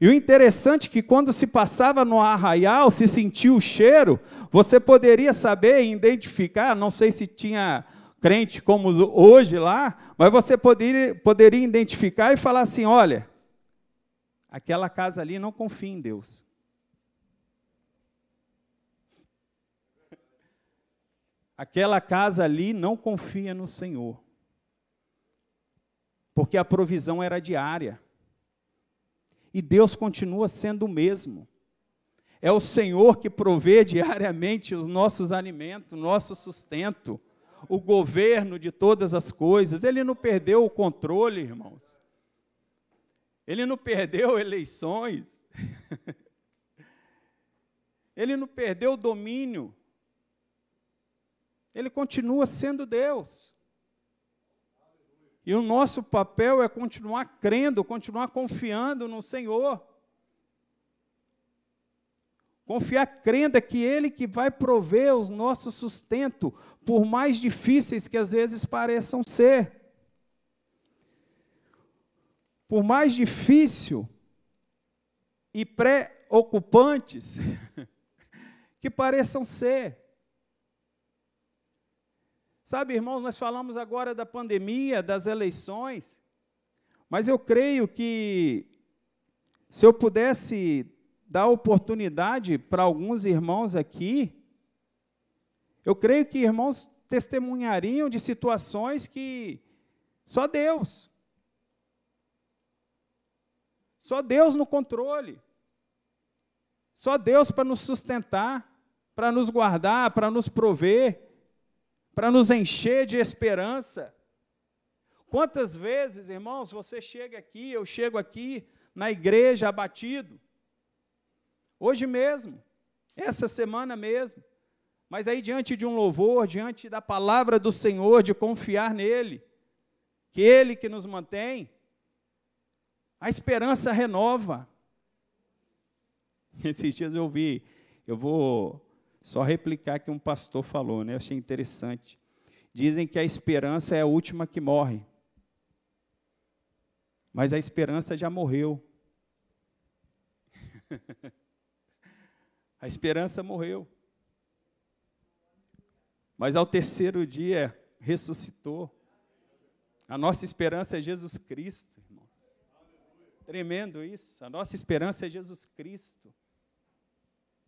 S1: E o interessante é que quando se passava no arraial, se sentia o cheiro, você poderia saber e identificar, não sei se tinha crente como hoje lá, mas você poderia, poderia identificar e falar assim: olha, aquela casa ali não confia em Deus. Aquela casa ali não confia no Senhor. Porque a provisão era diária e Deus continua sendo o mesmo. É o Senhor que provê diariamente os nossos alimentos, nosso sustento, o governo de todas as coisas. Ele não perdeu o controle, irmãos. Ele não perdeu eleições. Ele não perdeu o domínio. Ele continua sendo Deus. E o nosso papel é continuar crendo, continuar confiando no Senhor. Confiar crendo é que Ele que vai prover o nosso sustento, por mais difíceis que às vezes pareçam ser. Por mais difícil e preocupantes que pareçam ser. Sabe, irmãos, nós falamos agora da pandemia, das eleições, mas eu creio que se eu pudesse dar oportunidade para alguns irmãos aqui, eu creio que irmãos testemunhariam de situações que só Deus, só Deus no controle, só Deus para nos sustentar, para nos guardar, para nos prover para nos encher de esperança. Quantas vezes, irmãos, você chega aqui, eu chego aqui na igreja abatido, hoje mesmo, essa semana mesmo, mas aí diante de um louvor, diante da palavra do Senhor, de confiar nele, que ele que nos mantém, a esperança renova. Esses dias eu vi, eu vou só replicar que um pastor falou, né? Eu achei interessante. Dizem que a esperança é a última que morre. Mas a esperança já morreu. a esperança morreu. Mas ao terceiro dia ressuscitou. A nossa esperança é Jesus Cristo, irmãos. Tremendo isso. A nossa esperança é Jesus Cristo.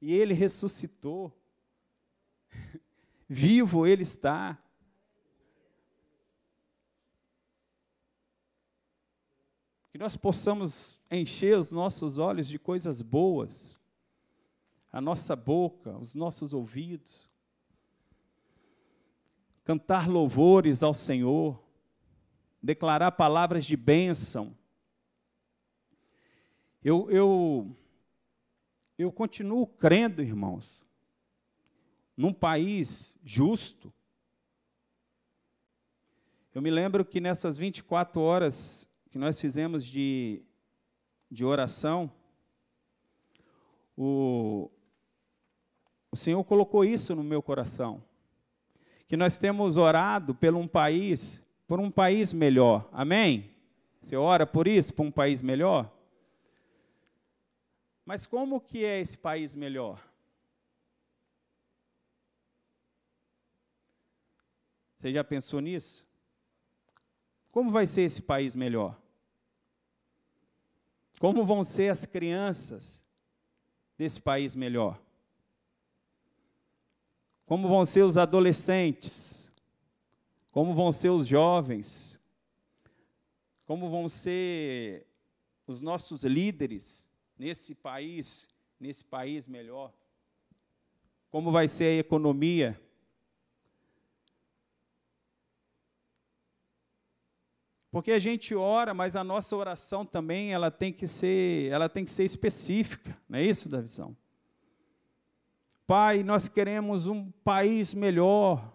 S1: E ele ressuscitou. Vivo ele está. Que nós possamos encher os nossos olhos de coisas boas, a nossa boca, os nossos ouvidos, cantar louvores ao Senhor, declarar palavras de bênção. Eu, eu, eu continuo crendo, irmãos, num país justo. Eu me lembro que nessas 24 horas que nós fizemos de, de oração, o, o Senhor colocou isso no meu coração. Que nós temos orado por um país, por um país melhor. Amém? Você ora por isso, por um país melhor? Mas como que é esse país melhor? Você já pensou nisso? Como vai ser esse país melhor? Como vão ser as crianças desse país melhor? Como vão ser os adolescentes? Como vão ser os jovens? Como vão ser os nossos líderes nesse país, nesse país melhor? Como vai ser a economia? Porque a gente ora, mas a nossa oração também ela tem que ser, ela tem que ser específica, não é isso, visão? Pai, nós queremos um país melhor.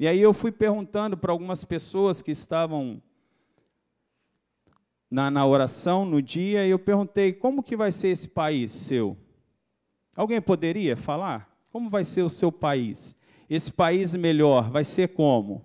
S1: E aí eu fui perguntando para algumas pessoas que estavam na, na oração no dia, e eu perguntei, como que vai ser esse país seu? Alguém poderia falar? Como vai ser o seu país? Esse país melhor vai ser como?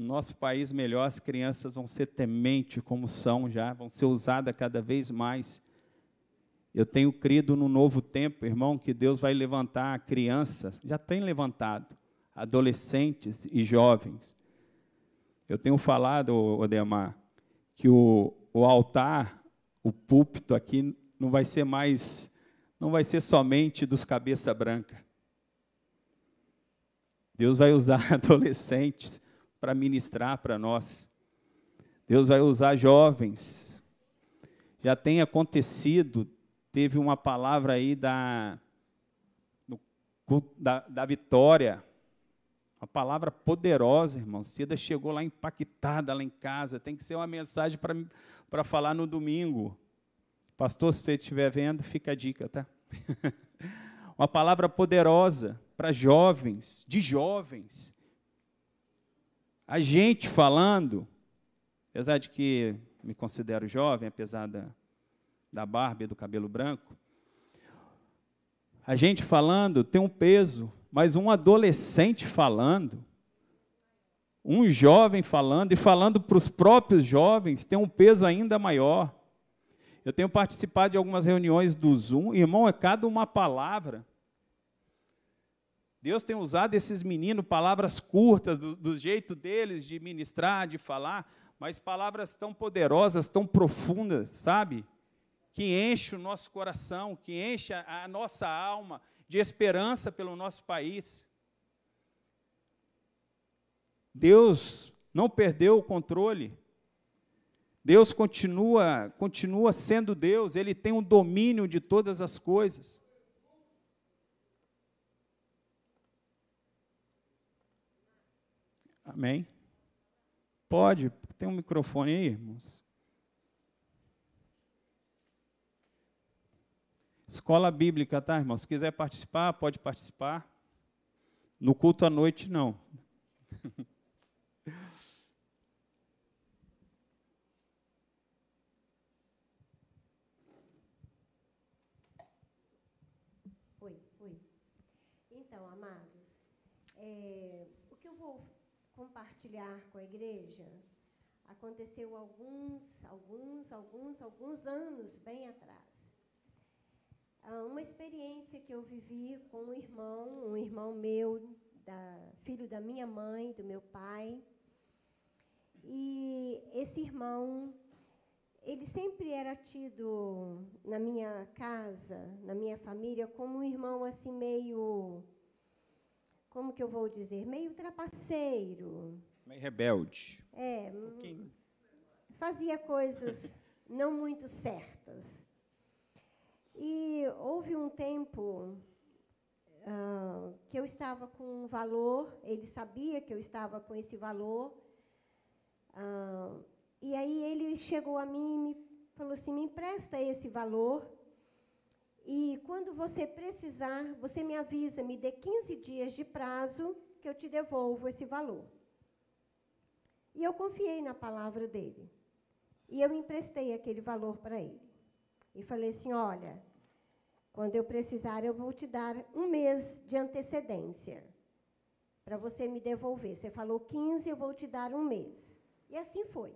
S1: nosso país melhor, as crianças vão ser temente como são já, vão ser usadas cada vez mais. Eu tenho crido no novo tempo, irmão, que Deus vai levantar crianças, já tem levantado, adolescentes e jovens. Eu tenho falado, Odemar, que o, o altar, o púlpito aqui não vai ser mais, não vai ser somente dos cabeça branca. Deus vai usar adolescentes, para ministrar para nós. Deus vai usar jovens. Já tem acontecido, teve uma palavra aí da, da, da vitória. Uma palavra poderosa, irmão. Cida chegou lá impactada, lá em casa. Tem que ser uma mensagem para falar no domingo. Pastor, se você estiver vendo, fica a dica, tá? uma palavra poderosa para jovens, de jovens a gente falando, apesar de que me considero jovem, apesar da, da barba e do cabelo branco, a gente falando tem um peso, mas um adolescente falando, um jovem falando e falando para os próprios jovens tem um peso ainda maior. Eu tenho participado de algumas reuniões do Zoom, irmão, é cada uma palavra. Deus tem usado esses meninos, palavras curtas, do, do jeito deles de ministrar, de falar, mas palavras tão poderosas, tão profundas, sabe? Que enche o nosso coração, que enche a, a nossa alma de esperança pelo nosso país. Deus não perdeu o controle. Deus continua, continua sendo Deus, ele tem o um domínio de todas as coisas. Amém? Pode? Tem um microfone aí, irmãos? Escola bíblica, tá, irmão? Se quiser participar, pode participar. No culto à noite, não.
S2: compartilhar com a igreja aconteceu alguns, alguns, alguns, alguns anos bem atrás. Ah, uma experiência que eu vivi com um irmão, um irmão meu, da, filho da minha mãe, do meu pai. E esse irmão, ele sempre era tido na minha casa, na minha família, como um irmão assim meio, como que eu vou dizer, meio trapaceiro, Meio rebelde. É, um hum, fazia coisas não muito certas. E houve um tempo uh, que eu estava com um valor, ele sabia que eu estava com esse valor, uh, e aí ele chegou a mim e me falou assim: me empresta esse valor. E quando você precisar, você me avisa, me dê 15 dias de prazo que eu te devolvo esse valor. E eu confiei na palavra dele. E eu emprestei aquele valor para ele. E falei assim: olha, quando eu precisar, eu vou te dar um mês de antecedência para você me devolver. Você falou 15, eu vou te dar um mês. E assim foi.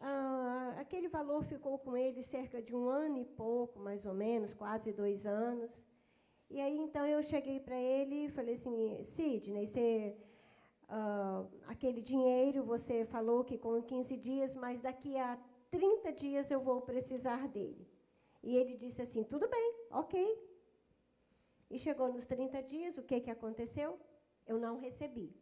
S2: Ah, aquele valor ficou com ele cerca de um ano e pouco, mais ou menos, quase dois anos. E aí, então, eu cheguei para ele e falei assim, Sidney, você uh, aquele dinheiro, você falou que com 15 dias, mas daqui a 30 dias eu vou precisar dele. E ele disse assim: tudo bem, ok. E chegou nos 30 dias, o que, que aconteceu? Eu não recebi.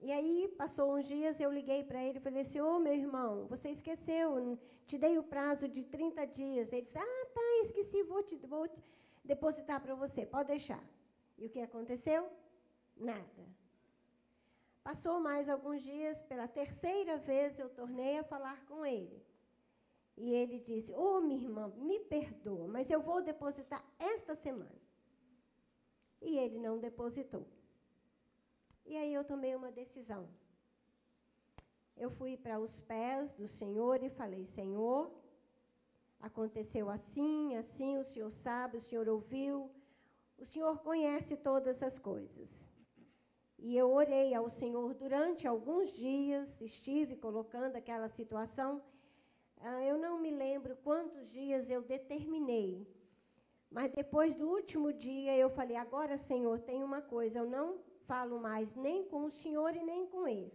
S2: E aí, passou uns dias, eu liguei para ele e falei assim: Ô oh, meu irmão, você esqueceu, te dei o prazo de 30 dias. Ele disse: Ah, tá, esqueci, vou, te, vou te depositar para você, pode deixar. E o que aconteceu? Nada. Passou mais alguns dias, pela terceira vez eu tornei a falar com ele. E ele disse: Ô oh, minha irmã, me perdoa, mas eu vou depositar esta semana. E ele não depositou. E aí eu tomei uma decisão. Eu fui para os pés do Senhor e falei: Senhor, aconteceu assim, assim, o Senhor sabe, o Senhor ouviu, o Senhor conhece todas as coisas. E eu orei ao Senhor durante alguns dias, estive colocando aquela situação. Ah, eu não me lembro quantos dias eu determinei, mas depois do último dia eu falei: agora, Senhor, tem uma coisa, eu não falo mais nem com o Senhor e nem com ele.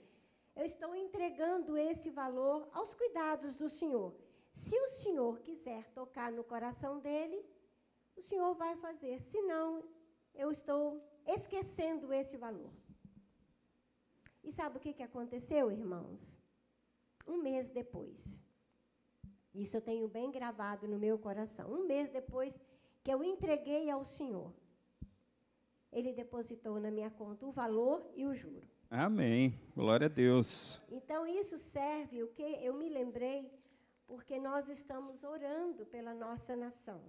S2: Eu estou entregando esse valor aos cuidados do Senhor. Se o Senhor quiser tocar no coração dele, o Senhor vai fazer. Se não, eu estou esquecendo esse valor. E sabe o que, que aconteceu, irmãos? Um mês depois, isso eu tenho bem gravado no meu coração, um mês depois que eu entreguei ao Senhor, Ele depositou na minha conta o valor e o juro.
S1: Amém. Glória a Deus.
S2: Então isso serve o que eu me lembrei porque nós estamos orando pela nossa nação.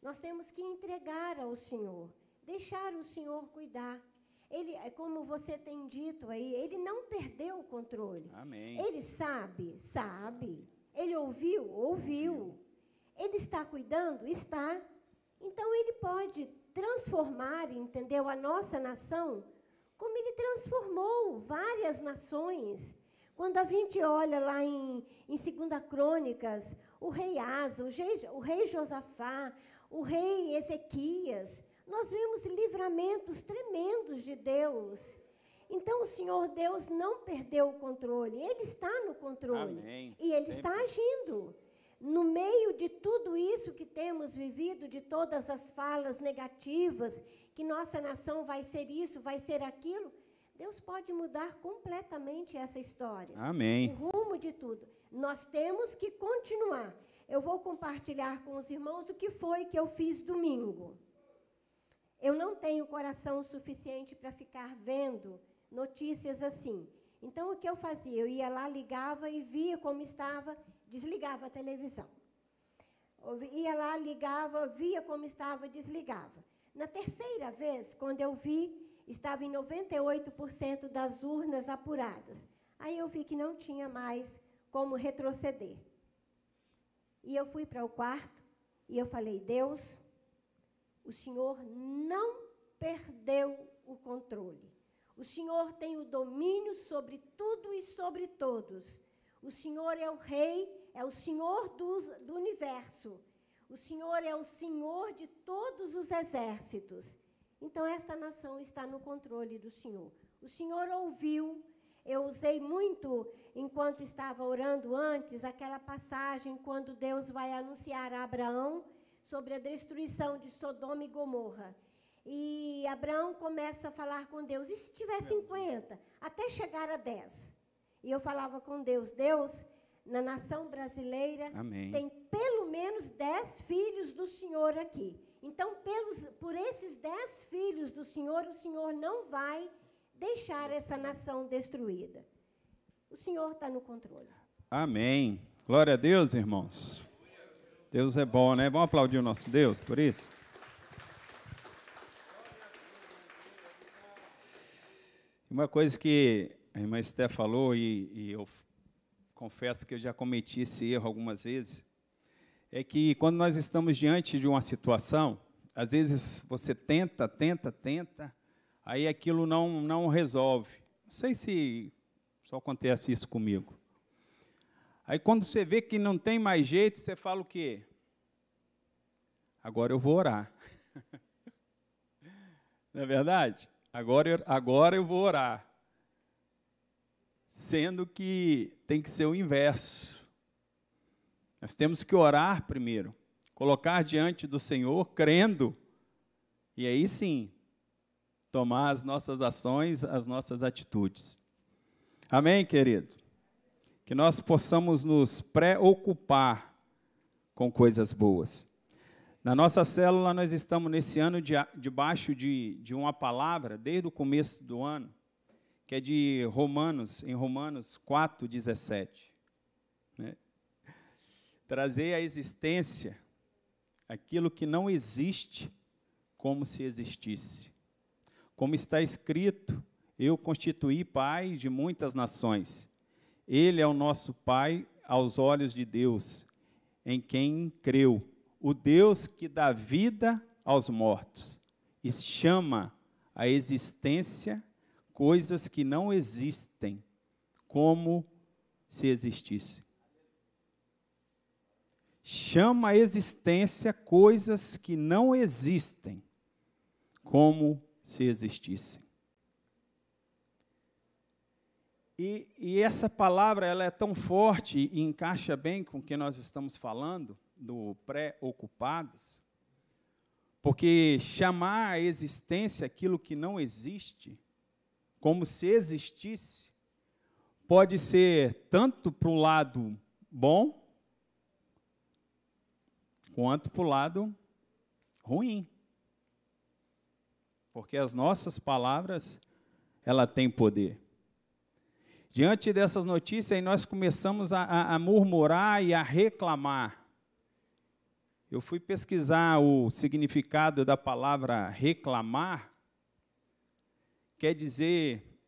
S2: Nós temos que entregar ao Senhor, deixar o Senhor cuidar. Ele, é como você tem dito aí, ele não perdeu o controle.
S3: Amém.
S1: Ele
S2: sabe, sabe. Ele ouviu, ouviu. Ele está cuidando, está. Então ele pode transformar, entendeu, a nossa nação, como ele transformou várias nações. Quando a gente olha lá em, em 2 Crônicas, o rei Asa, o rei, o rei Josafá, o rei Ezequias, nós vimos livramentos tremendos de Deus. Então o Senhor Deus não perdeu o controle, Ele está no controle. Amém. E Ele Sempre. está agindo. No meio de tudo isso que temos vivido, de todas as falas negativas, que nossa nação vai ser isso, vai ser aquilo, Deus pode mudar completamente essa história. Amém. O rumo de tudo. Nós temos que continuar. Eu vou compartilhar com os irmãos o que foi que eu fiz domingo. Eu não tenho coração suficiente para ficar vendo notícias assim. Então, o que eu fazia? Eu ia lá, ligava e via como estava, desligava a televisão. Eu ia lá, ligava, via como estava, desligava. Na terceira vez, quando eu vi, estava em 98% das urnas apuradas. Aí eu vi que não tinha mais como retroceder. E eu fui para o quarto e eu falei: Deus, o Senhor não perdeu o controle. O Senhor tem o domínio sobre tudo e sobre todos. O Senhor é o Rei, é o Senhor dos, do universo. O Senhor é o Senhor de todos os exércitos. Então, esta nação está no controle do Senhor. O Senhor ouviu. Eu usei muito, enquanto estava orando antes, aquela passagem quando Deus vai anunciar a Abraão sobre a destruição de Sodoma e Gomorra. E Abraão começa a falar com Deus. E se tiver 50? Até chegar a 10. E eu falava com Deus: Deus, na nação brasileira, Amém. tem pelo menos 10 filhos do Senhor aqui. Então, pelos, por esses 10 filhos do Senhor, o Senhor não vai deixar essa nação destruída. O Senhor está no controle.
S1: Amém. Glória a Deus, irmãos. Deus é bom, né? Vamos aplaudir o nosso Deus por isso? Uma coisa que a irmã Esté falou, e, e eu confesso que eu já cometi esse erro algumas vezes, é que quando nós estamos diante de uma situação, às vezes você tenta, tenta, tenta, aí aquilo não, não resolve. Não sei se só acontece isso comigo. Aí quando você vê que não tem mais jeito, você fala o quê? Agora eu vou orar. não é verdade? Agora eu, agora eu vou orar. Sendo que tem que ser o inverso. Nós temos que orar primeiro, colocar diante do Senhor, crendo, e aí sim, tomar as nossas ações, as nossas atitudes. Amém, querido? que nós possamos nos preocupar com coisas boas. Na nossa célula, nós estamos nesse ano debaixo de, de, uma palavra, desde o começo do ano, que é de Romanos, em Romanos 4, 17. Né? Trazer à existência aquilo que não existe como se existisse. Como está escrito, eu constituí pai de muitas nações. Ele é o nosso Pai aos olhos de Deus, em quem creu, o Deus que dá vida aos mortos e chama a existência coisas que não existem, como se existisse. Chama a existência coisas que não existem, como se existissem. E, e, essa palavra ela é tão forte e encaixa bem com o que nós estamos falando, do pré-ocupados, porque chamar a existência aquilo que não existe, como se existisse, pode ser tanto para o lado bom, quanto para o lado ruim. Porque as nossas palavras, ela tem poder. Diante dessas notícias, aí nós começamos a, a, a murmurar e a reclamar. Eu fui pesquisar o significado da palavra reclamar, quer dizer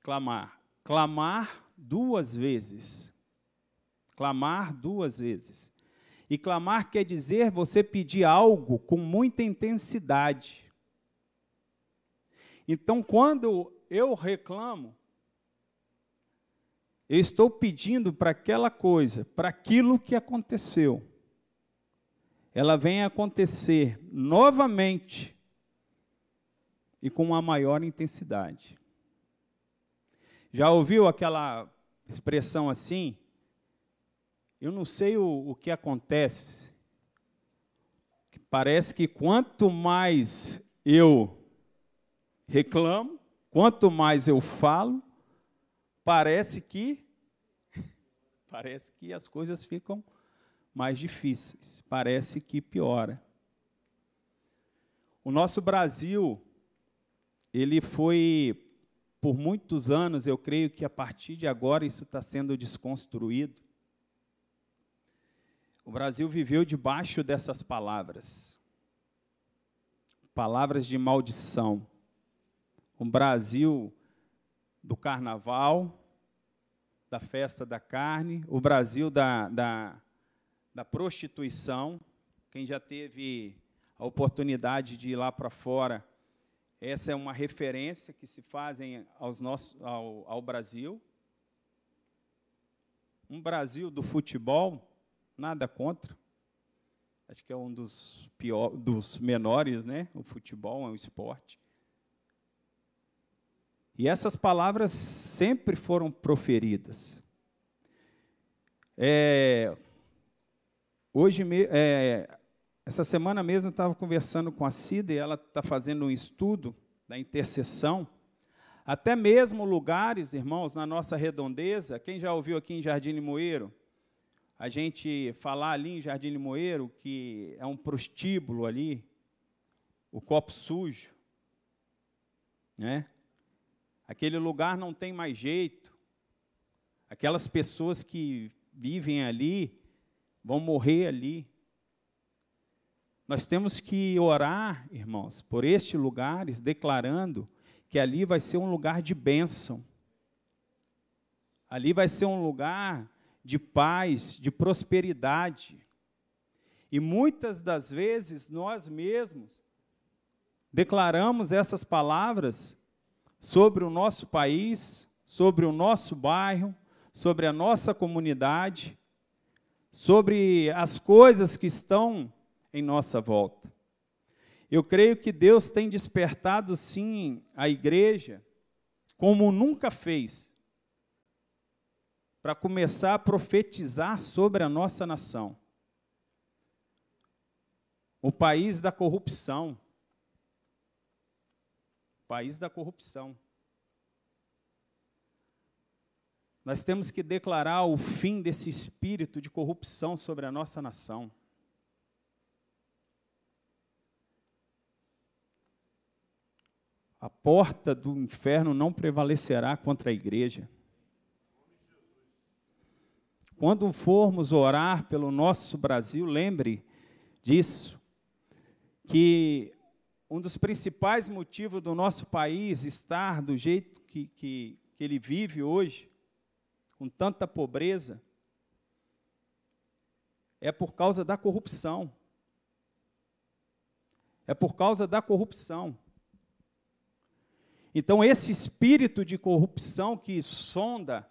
S1: reclamar. Clamar duas vezes. Clamar duas vezes. E clamar quer dizer você pedir algo com muita intensidade. Então, quando eu reclamo, eu estou pedindo para aquela coisa, para aquilo que aconteceu, ela vem acontecer novamente e com uma maior intensidade. Já ouviu aquela expressão assim? Eu não sei o, o que acontece. Parece que quanto mais eu reclamo, Quanto mais eu falo, parece que parece que as coisas ficam mais difíceis, parece que piora. O nosso Brasil, ele foi por muitos anos, eu creio que a partir de agora isso está sendo desconstruído. O Brasil viveu debaixo dessas palavras, palavras de maldição um Brasil do carnaval, da festa da carne, o Brasil da, da, da prostituição. Quem já teve a oportunidade de ir lá para fora, essa é uma referência que se fazem aos nossos, ao, ao Brasil. Um Brasil do futebol, nada contra. Acho que é um dos, pior, dos menores, né? O futebol é um esporte e essas palavras sempre foram proferidas. É, hoje, é, essa semana mesmo, eu estava conversando com a Cida e ela está fazendo um estudo da intercessão. Até mesmo lugares, irmãos, na nossa redondeza. Quem já ouviu aqui em Jardim Limoeiro? A gente falar ali em Jardim Limoeiro que é um prostíbulo ali, o copo sujo, né? Aquele lugar não tem mais jeito. Aquelas pessoas que vivem ali vão morrer ali. Nós temos que orar, irmãos, por estes lugares, declarando que ali vai ser um lugar de bênção. Ali vai ser um lugar de paz, de prosperidade. E muitas das vezes nós mesmos declaramos essas palavras sobre o nosso país, sobre o nosso bairro, sobre a nossa comunidade, sobre as coisas que estão em nossa volta. Eu creio que Deus tem despertado sim a igreja como nunca fez para começar a profetizar sobre a nossa nação. O país da corrupção, país da corrupção. Nós temos que declarar o fim desse espírito de corrupção sobre a nossa nação. A porta do inferno não prevalecerá contra a igreja. Quando formos orar pelo nosso Brasil, lembre disso, que um dos principais motivos do nosso país estar do jeito que, que, que ele vive hoje, com tanta pobreza, é por causa da corrupção. É por causa da corrupção. Então, esse espírito de corrupção que sonda,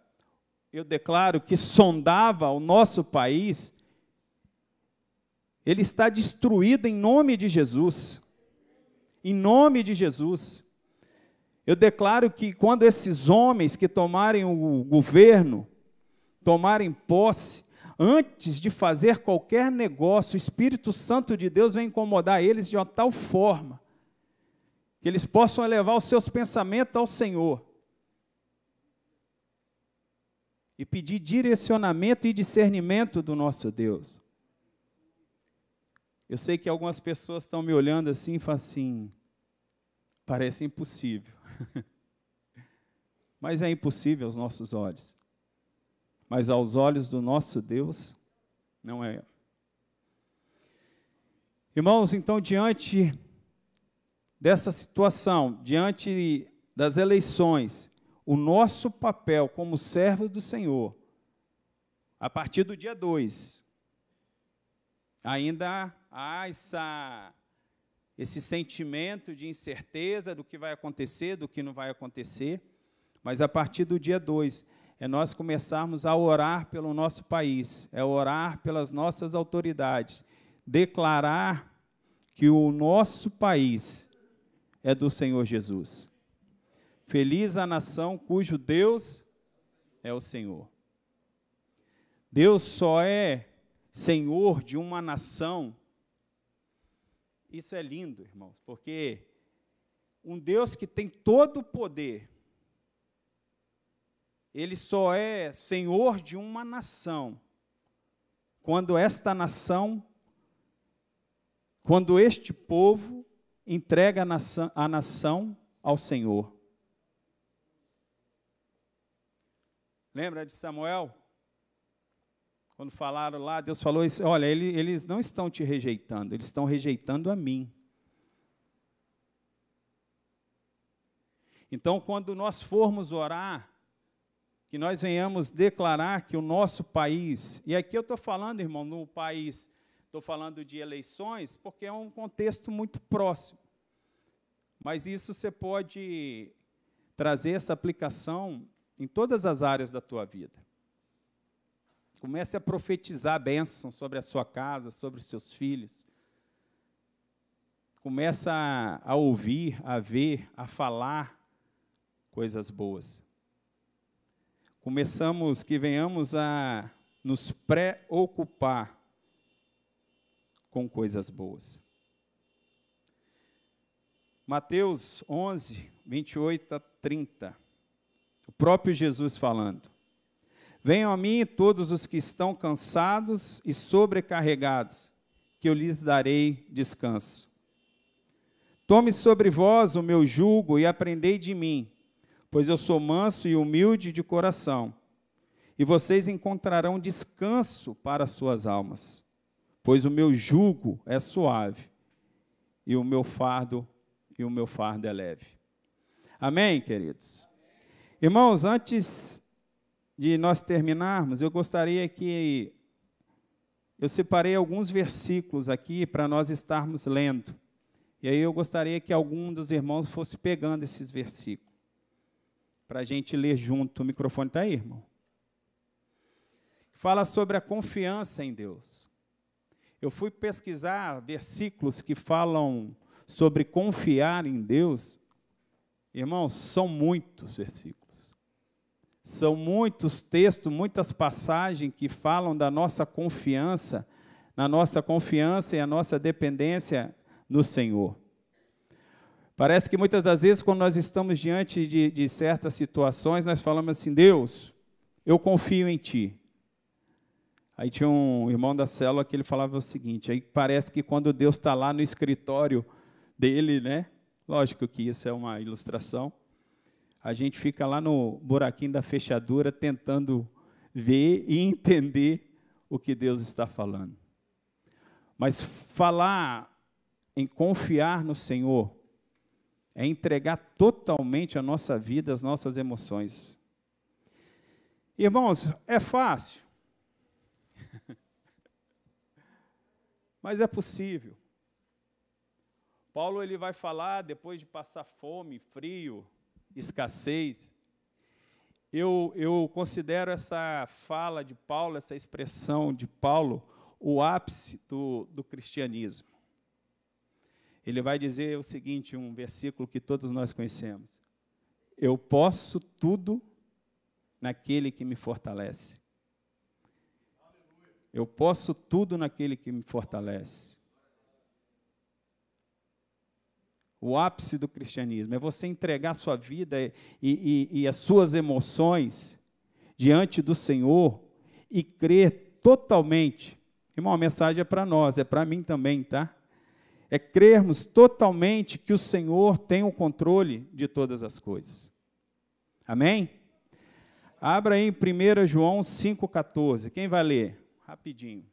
S1: eu declaro que sondava o nosso país, ele está destruído em nome de Jesus. Em nome de Jesus. Eu declaro que quando esses homens que tomarem o governo, tomarem posse, antes de fazer qualquer negócio, o Espírito Santo de Deus vai incomodar eles de uma tal forma que eles possam elevar os seus pensamentos ao Senhor e pedir direcionamento e discernimento do nosso Deus. Eu sei que algumas pessoas estão me olhando assim e falam assim: parece impossível. Mas é impossível aos nossos olhos. Mas aos olhos do nosso Deus, não é. Irmãos, então, diante dessa situação, diante das eleições, o nosso papel como servos do Senhor, a partir do dia 2, ainda há ah, essa, esse sentimento de incerteza do que vai acontecer, do que não vai acontecer. Mas a partir do dia 2, é nós começarmos a orar pelo nosso país, é orar pelas nossas autoridades, declarar que o nosso país é do Senhor Jesus. Feliz a nação cujo Deus é o Senhor. Deus só é Senhor de uma nação isso é lindo, irmãos, porque um Deus que tem todo o poder, ele só é senhor de uma nação quando esta nação, quando este povo entrega a nação, a nação ao Senhor. Lembra de Samuel? Quando falaram lá, Deus falou: Olha, eles não estão te rejeitando, eles estão rejeitando a mim. Então, quando nós formos orar, que nós venhamos declarar que o nosso país, e aqui eu estou falando, irmão, no país, estou falando de eleições, porque é um contexto muito próximo. Mas isso você pode trazer essa aplicação em todas as áreas da tua vida. Comece a profetizar bênção sobre a sua casa, sobre os seus filhos. Começa a, a ouvir, a ver, a falar coisas boas. Começamos que venhamos a nos preocupar com coisas boas. Mateus 11, 28 a 30. O próprio Jesus falando. Venham a mim todos os que estão cansados e sobrecarregados, que eu lhes darei descanso. Tome sobre vós o meu jugo e aprendei de mim, pois eu sou manso e humilde de coração, e vocês encontrarão descanso para suas almas, pois o meu jugo é suave e o meu fardo e o meu fardo é leve. Amém, queridos. Irmãos, antes de nós terminarmos, eu gostaria que. Eu separei alguns versículos aqui para nós estarmos lendo. E aí eu gostaria que algum dos irmãos fosse pegando esses versículos. Para a gente ler junto. O microfone está aí, irmão. Fala sobre a confiança em Deus. Eu fui pesquisar versículos que falam sobre confiar em Deus. Irmãos, são muitos versículos. São muitos textos, muitas passagens que falam da nossa confiança, na nossa confiança e a nossa dependência no Senhor. Parece que muitas das vezes, quando nós estamos diante de, de certas situações, nós falamos assim: Deus, eu confio em Ti. Aí tinha um irmão da célula que ele falava o seguinte: aí parece que quando Deus está lá no escritório dele, né? Lógico que isso é uma ilustração a gente fica lá no buraquinho da fechadura tentando ver e entender o que Deus está falando. Mas falar em confiar no Senhor é entregar totalmente a nossa vida, as nossas emoções. Irmãos, é fácil, mas é possível. Paulo ele vai falar depois de passar fome, frio, escassez. Eu, eu considero essa fala de Paulo, essa expressão de Paulo, o ápice do, do cristianismo. Ele vai dizer o seguinte, um versículo que todos nós conhecemos: Eu posso tudo naquele que me fortalece. Eu posso tudo naquele que me fortalece. o ápice do cristianismo, é você entregar sua vida e, e, e as suas emoções diante do Senhor e crer totalmente. Irmão, a mensagem é para nós, é para mim também, tá? É crermos totalmente que o Senhor tem o controle de todas as coisas. Amém? Abra aí em 1 João 5,14. Quem vai ler? Rapidinho.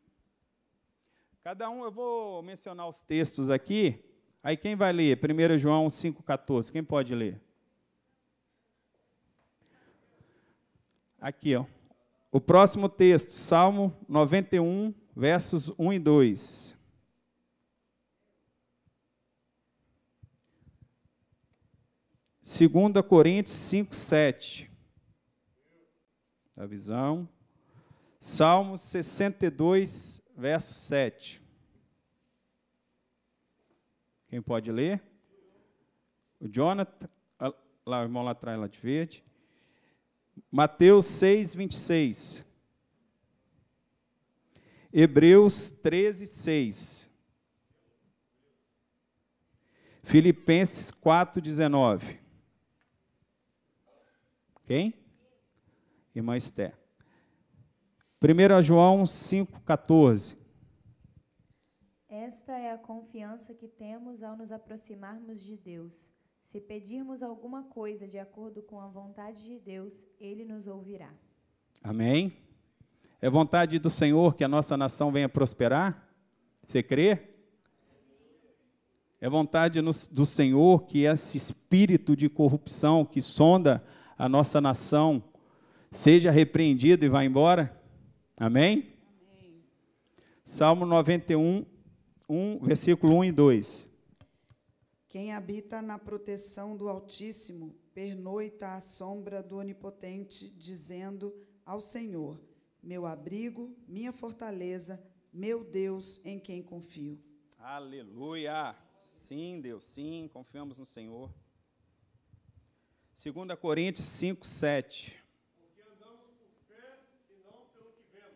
S1: Cada um, eu vou mencionar os textos aqui, Aí quem vai ler? 1 João 5,14. Quem pode ler? Aqui, ó. O próximo texto, Salmo 91, versos 1 e 2. Segunda Coríntios 5, 7. A visão. Salmo 62, verso 7. Quem pode ler? O Jonathan, lá, o irmão lá atrás, lá de verde. Mateus 6, 26. Hebreus 13, 6. Filipenses 4, 19. Quem? Irmã Esté. 1 João 5, 14.
S3: Esta é a confiança que temos ao nos aproximarmos de Deus. Se pedirmos alguma coisa de acordo com a vontade de Deus, Ele nos ouvirá.
S1: Amém? É vontade do Senhor que a nossa nação venha prosperar? Você crê? É vontade do Senhor que esse espírito de corrupção que sonda a nossa nação seja repreendido e vá embora? Amém? Amém. Salmo 91, 1, versículo 1 e 2. Quem habita na proteção do Altíssimo pernoita à sombra do Onipotente, dizendo ao Senhor: Meu
S4: abrigo, minha fortaleza, meu Deus em quem confio.
S1: Aleluia! Sim, Deus, sim, confiamos no Senhor. 2 Coríntios 5, 7. Porque andamos por fé e não pelo que vemos.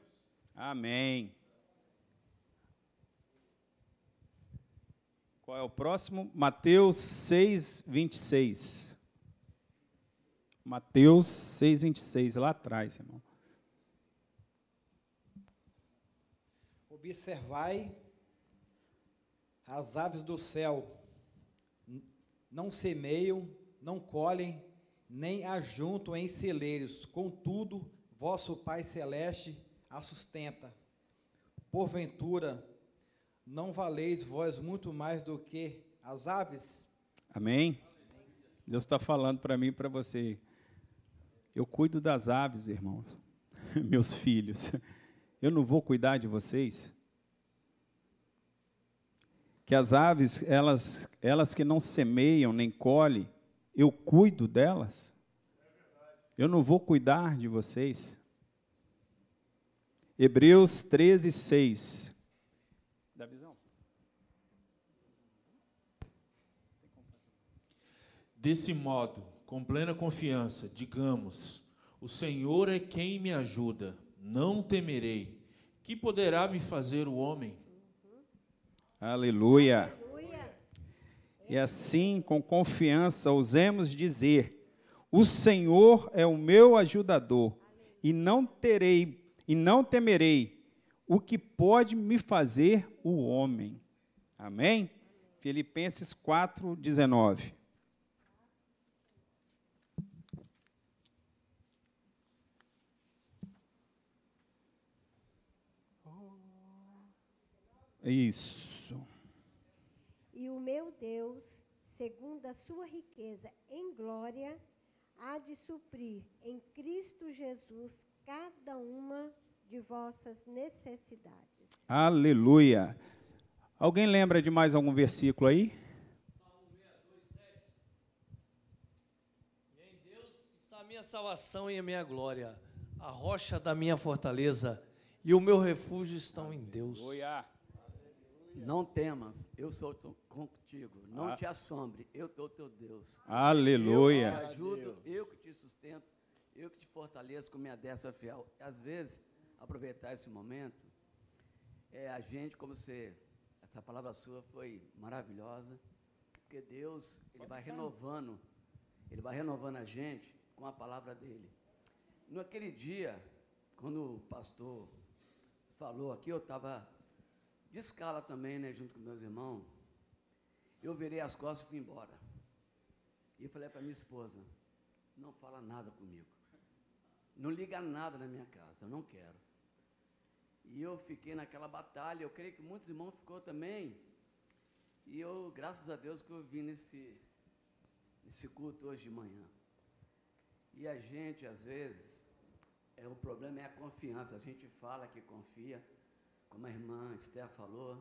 S1: Amém. Qual é o próximo? Mateus 6, 26. Mateus 6, 26, lá atrás, irmão.
S3: Observai as aves do céu, não semeiam, não colhem, nem ajuntam em celeiros, contudo, vosso Pai Celeste a sustenta. Porventura, não valeis vós muito mais do que as aves?
S1: Amém? Deus está falando para mim e para você. Eu cuido das aves, irmãos, meus filhos. Eu não vou cuidar de vocês. Que as aves, elas, elas que não semeiam nem colhem, eu cuido delas. Eu não vou cuidar de vocês. Hebreus 13, 6. Desse modo, com plena confiança, digamos: O Senhor é quem me ajuda, não temerei. Que poderá me fazer o homem? Aleluia. Aleluia. E assim, com confiança, ousemos dizer: O Senhor é o meu ajudador, e não terei e não temerei o que pode me fazer o homem. Amém? Amém. Filipenses 4:19. Isso.
S2: E o meu Deus, segundo a sua riqueza em glória, há de suprir em Cristo Jesus cada uma de vossas necessidades.
S1: Aleluia. Alguém lembra de mais algum versículo aí?
S4: Em Deus está a minha salvação e a minha glória, a rocha da minha fortaleza e o meu refúgio estão Aleluia. em Deus. Não temas, eu sou contigo. Não ah. te assombre, eu sou teu Deus. Aleluia. Eu que te ajudo, eu que te sustento, eu que te fortaleço com minha dessa fiel. Às vezes, aproveitar esse momento, é a gente, como você, essa palavra sua foi maravilhosa, porque Deus, Ele vai renovando, Ele vai renovando a gente com a palavra dEle. Naquele dia, quando o pastor falou aqui, eu estava de escala também, né, junto com meus irmãos, eu virei as costas e fui embora. E eu falei para minha esposa: não fala nada comigo, não liga nada na minha casa, eu não quero. E eu fiquei naquela batalha, eu creio que muitos irmãos ficou também. E eu, graças a Deus, que eu vim nesse, nesse culto hoje de manhã. E a gente, às vezes, é, o problema é a confiança. A gente fala que confia, como a irmã Esther falou,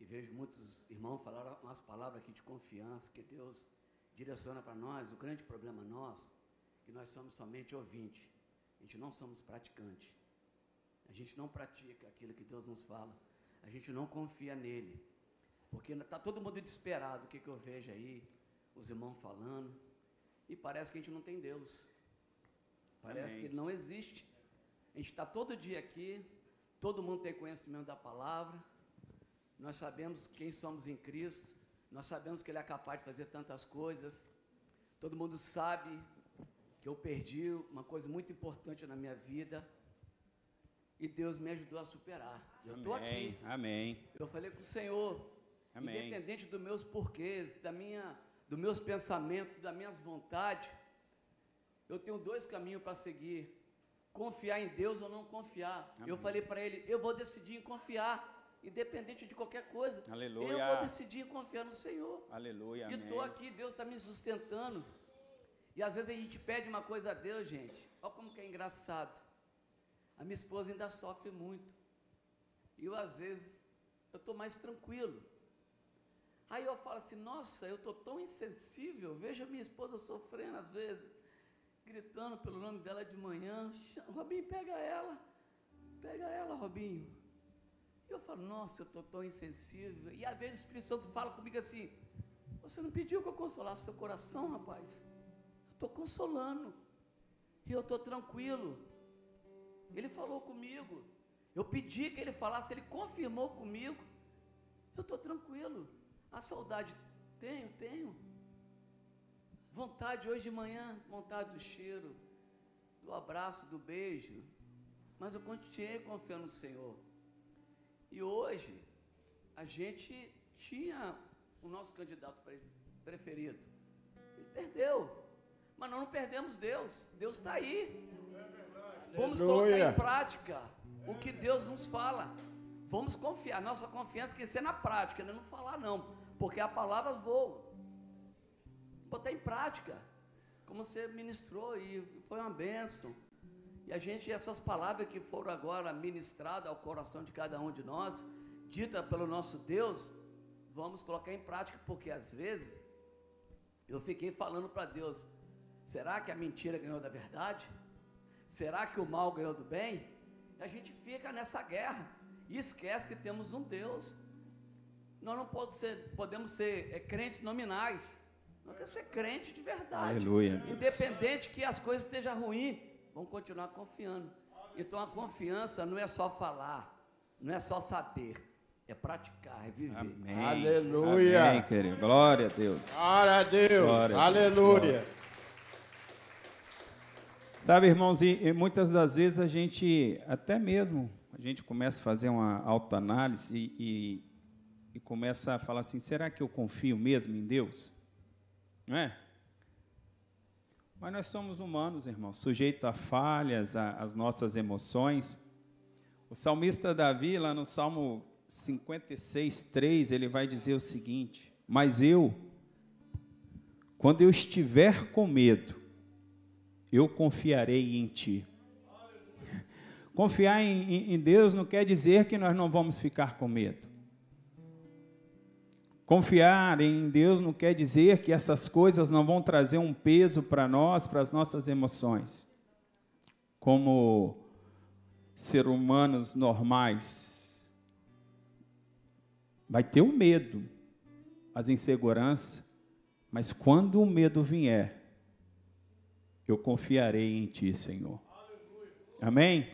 S4: e vejo muitos irmãos falaram umas palavras aqui de confiança, que Deus direciona para nós, o grande problema é que nós somos somente ouvinte, a gente não somos praticante, a gente não pratica aquilo que Deus nos fala, a gente não confia nele, porque está todo mundo desesperado, o que, que eu vejo aí, os irmãos falando, e parece que a gente não tem Deus, parece Amém. que ele não existe, a gente está todo dia aqui, todo mundo tem conhecimento da palavra, nós sabemos quem somos em Cristo, nós sabemos que Ele é capaz de fazer tantas coisas, todo mundo sabe que eu perdi uma coisa muito importante na minha vida e Deus me ajudou a superar. Eu estou aqui.
S1: Amém.
S4: Eu falei com o Senhor,
S1: Amém. independente
S4: dos meus porquês, da minha, dos meus pensamentos, das minhas vontades, eu tenho dois caminhos para seguir confiar em Deus ou não confiar. Amém. Eu falei para ele, eu vou decidir em confiar independente de qualquer coisa. Aleluia. Eu vou decidir em confiar no Senhor.
S1: Aleluia. E estou
S4: aqui, Deus está me sustentando. E às vezes a gente pede uma coisa a Deus, gente. Olha como que é engraçado. A minha esposa ainda sofre muito. E eu às vezes eu estou mais tranquilo. Aí eu falo assim, nossa, eu estou tão insensível, a minha esposa sofrendo às vezes gritando pelo nome dela de manhã, Robinho, pega ela, pega ela, Robinho. E eu falo, nossa, eu estou tão insensível. E às vezes o Espírito Santo fala comigo assim, você não pediu que eu consolasse seu coração, rapaz. Eu estou consolando. E eu estou tranquilo. Ele falou comigo. Eu pedi que ele falasse, ele confirmou comigo. Eu estou tranquilo. A saudade tenho, tenho. Vontade hoje de manhã, vontade do cheiro, do abraço, do beijo. Mas eu continuei confiando no Senhor. E hoje, a gente tinha o nosso candidato preferido. Ele perdeu. Mas nós não perdemos Deus. Deus está aí. Vamos colocar em prática o que Deus nos fala. Vamos confiar. Nossa confiança tem que ser na prática, né? não falar, não. Porque as palavras voam botar em prática, como você ministrou, e foi uma bênção. E a gente, essas palavras que foram agora ministradas ao coração de cada um de nós, dita pelo nosso Deus, vamos colocar em prática, porque às vezes eu fiquei falando para Deus: será que a mentira ganhou da verdade? Será que o mal ganhou do bem? E a gente fica nessa guerra e esquece que temos um Deus. Nós não podemos ser, podemos ser é, crentes nominais. Nós queremos ser crente de verdade. Aleluia. Independente que as coisas estejam ruins, vamos continuar confiando. Então a confiança não é só falar, não é só saber, é praticar, é viver. Amém.
S1: Aleluia. Amém, querido. Glória a Deus. Glória a Deus. Glória a Deus. Aleluia. Glória. Sabe, irmãos, e muitas das vezes a gente, até mesmo, a gente começa a fazer uma autoanálise e, e, e começa a falar assim: será que eu confio mesmo em Deus? não é? Mas nós somos humanos, irmãos, sujeitos a falhas, às nossas emoções. O salmista Davi, lá no Salmo 56, 3, ele vai dizer o seguinte: Mas eu, quando eu estiver com medo, eu confiarei em Ti. Confiar em, em Deus não quer dizer que nós não vamos ficar com medo. Confiar em Deus não quer dizer que essas coisas não vão trazer um peso para nós, para as nossas emoções. Como ser humanos normais, vai ter o medo, as inseguranças, mas quando o medo vier, eu confiarei em Ti, Senhor. Amém?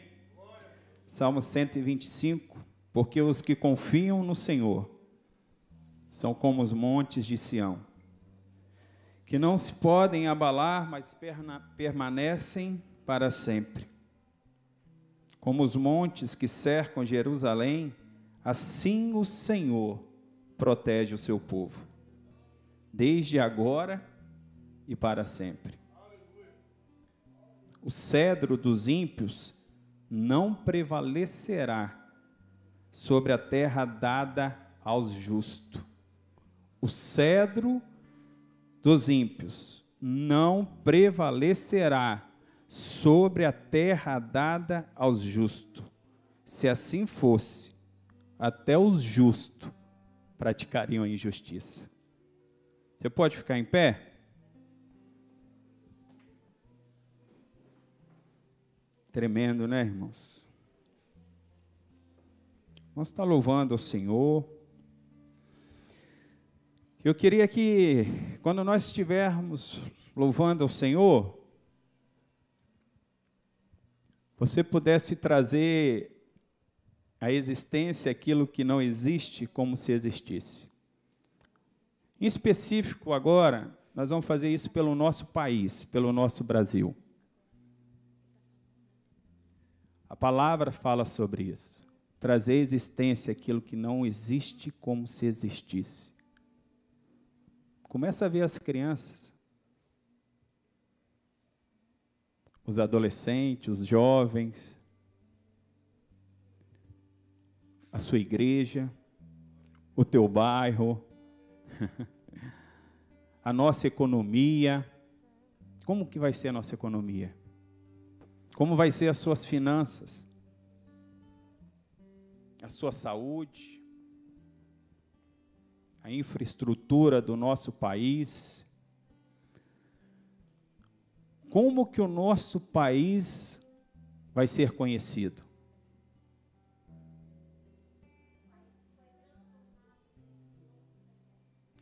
S1: Salmo 125, porque os que confiam no Senhor são como os montes de Sião, que não se podem abalar, mas permanecem para sempre. Como os montes que cercam Jerusalém, assim o Senhor protege o seu povo, desde agora e para sempre. O cedro dos ímpios não prevalecerá sobre a terra dada aos justos o cedro dos ímpios não prevalecerá sobre a terra dada aos justos. Se assim fosse, até os justos praticariam a injustiça. Você pode ficar em pé? Tremendo, né, irmãos? Nós está louvando o Senhor. Eu queria que, quando nós estivermos louvando ao Senhor, você pudesse trazer à existência aquilo que não existe como se existisse. Em específico, agora, nós vamos fazer isso pelo nosso país, pelo nosso Brasil. A palavra fala sobre isso. Trazer à existência aquilo que não existe como se existisse. Começa a ver as crianças, os adolescentes, os jovens, a sua igreja, o teu bairro, a nossa economia. Como que vai ser a nossa economia? Como vai ser as suas finanças? A sua saúde? a infraestrutura do nosso país. Como que o nosso país vai ser conhecido?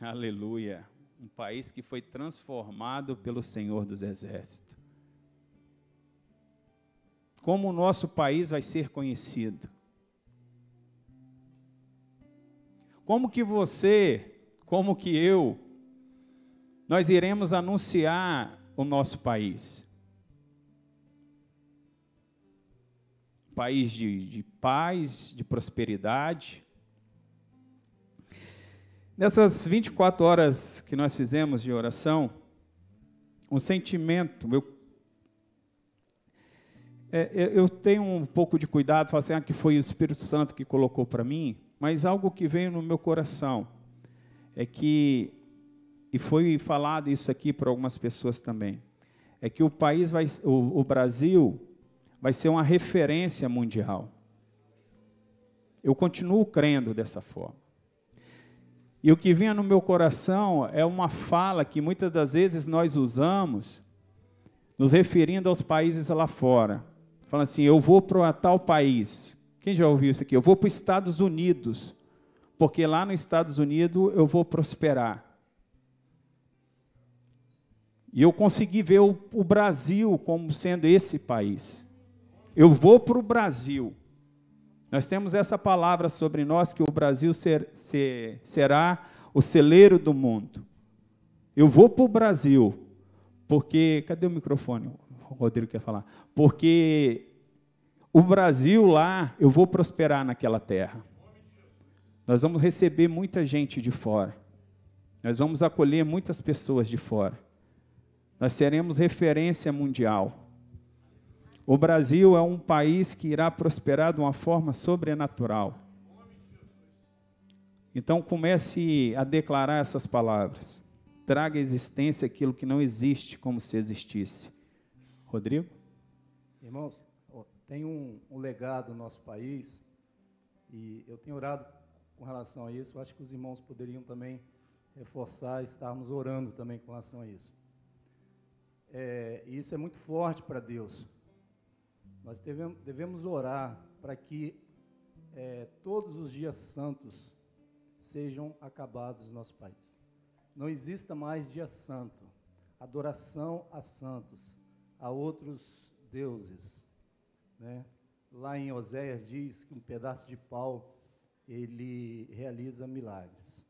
S1: Aleluia. Um país que foi transformado pelo Senhor dos Exércitos. Como o nosso país vai ser conhecido? Como que você, como que eu, nós iremos anunciar o nosso país? País de, de paz, de prosperidade. Nessas 24 horas que nós fizemos de oração, um sentimento, eu é, eu tenho um pouco de cuidado, falo assim, ah, que foi o Espírito Santo que colocou para mim, mas algo que veio no meu coração é que, e foi falado isso aqui para algumas pessoas também, é que o país vai, o, o Brasil vai ser uma referência mundial. Eu continuo crendo dessa forma. E o que vinha no meu coração é uma fala que muitas das vezes nós usamos, nos referindo aos países lá fora. Falando assim, eu vou para tal país. Quem já ouviu isso aqui? Eu vou para os Estados Unidos, porque lá nos Estados Unidos eu vou prosperar. E eu consegui ver o, Brasil como sendo esse país. Eu vou para o Brasil. Nós temos essa palavra sobre nós que o Brasil ser, ser, será o celeiro do mundo. Eu vou para o Brasil, porque. Cadê o microfone? O Rodrigo quer falar. Porque o Brasil lá, eu vou prosperar naquela terra. Nós vamos receber muita gente de fora. Nós vamos acolher muitas pessoas de fora. Nós seremos referência mundial. O Brasil é um país que irá prosperar de uma forma sobrenatural. Então comece a declarar essas palavras. Traga à existência aquilo que não existe como se existisse. Rodrigo?
S3: Irmãos, tem um, um legado no nosso país, e eu tenho orado com relação a isso, eu acho que os irmãos poderiam também reforçar, estarmos orando também com relação a isso. É, e isso é muito forte para Deus. Nós devemos, devemos orar para que é, todos os dias santos sejam acabados no nosso país. Não exista mais dia santo, adoração a santos, a outros deuses, né? Lá em Oséias diz que um pedaço de pau ele realiza milagres.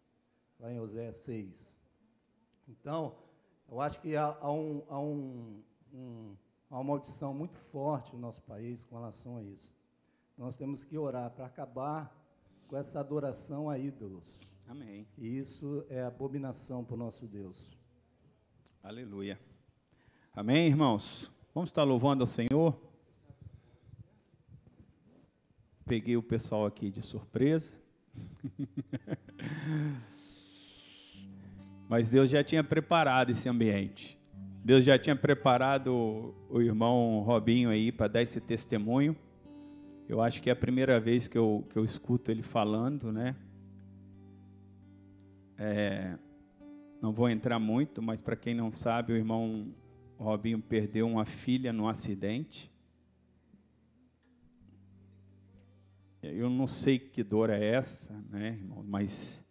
S3: Lá em Oséias 6. Então, eu acho que há, há, um, há, um, um, há uma maldição muito forte no nosso país com relação a isso. Nós temos que orar para acabar com essa adoração a ídolos. Amém. E isso é abominação para o nosso Deus.
S1: Aleluia. Amém, irmãos? Vamos estar louvando ao Senhor. Peguei o pessoal aqui de surpresa. Mas Deus já tinha preparado esse ambiente. Deus já tinha preparado o irmão Robinho aí para dar esse testemunho. Eu acho que é a primeira vez que eu, que eu escuto ele falando, né? É, não vou entrar muito, mas para quem não sabe, o irmão Robinho perdeu uma filha num acidente. eu não sei que dor é essa, né, irmão, mas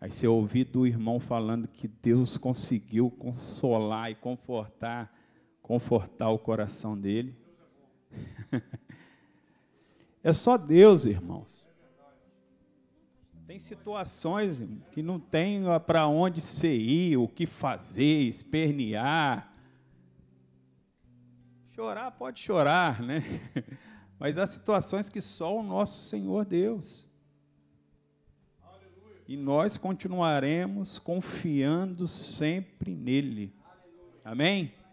S1: aí você ouvido do irmão falando que Deus conseguiu consolar e confortar, confortar o coração dele. é só Deus, irmãos. Tem situações que não tem para onde se ir, o que fazer, espernear. Chorar pode chorar, né? Mas há situações que só o nosso Senhor Deus. Aleluia. E nós continuaremos confiando sempre nele. Aleluia. Amém?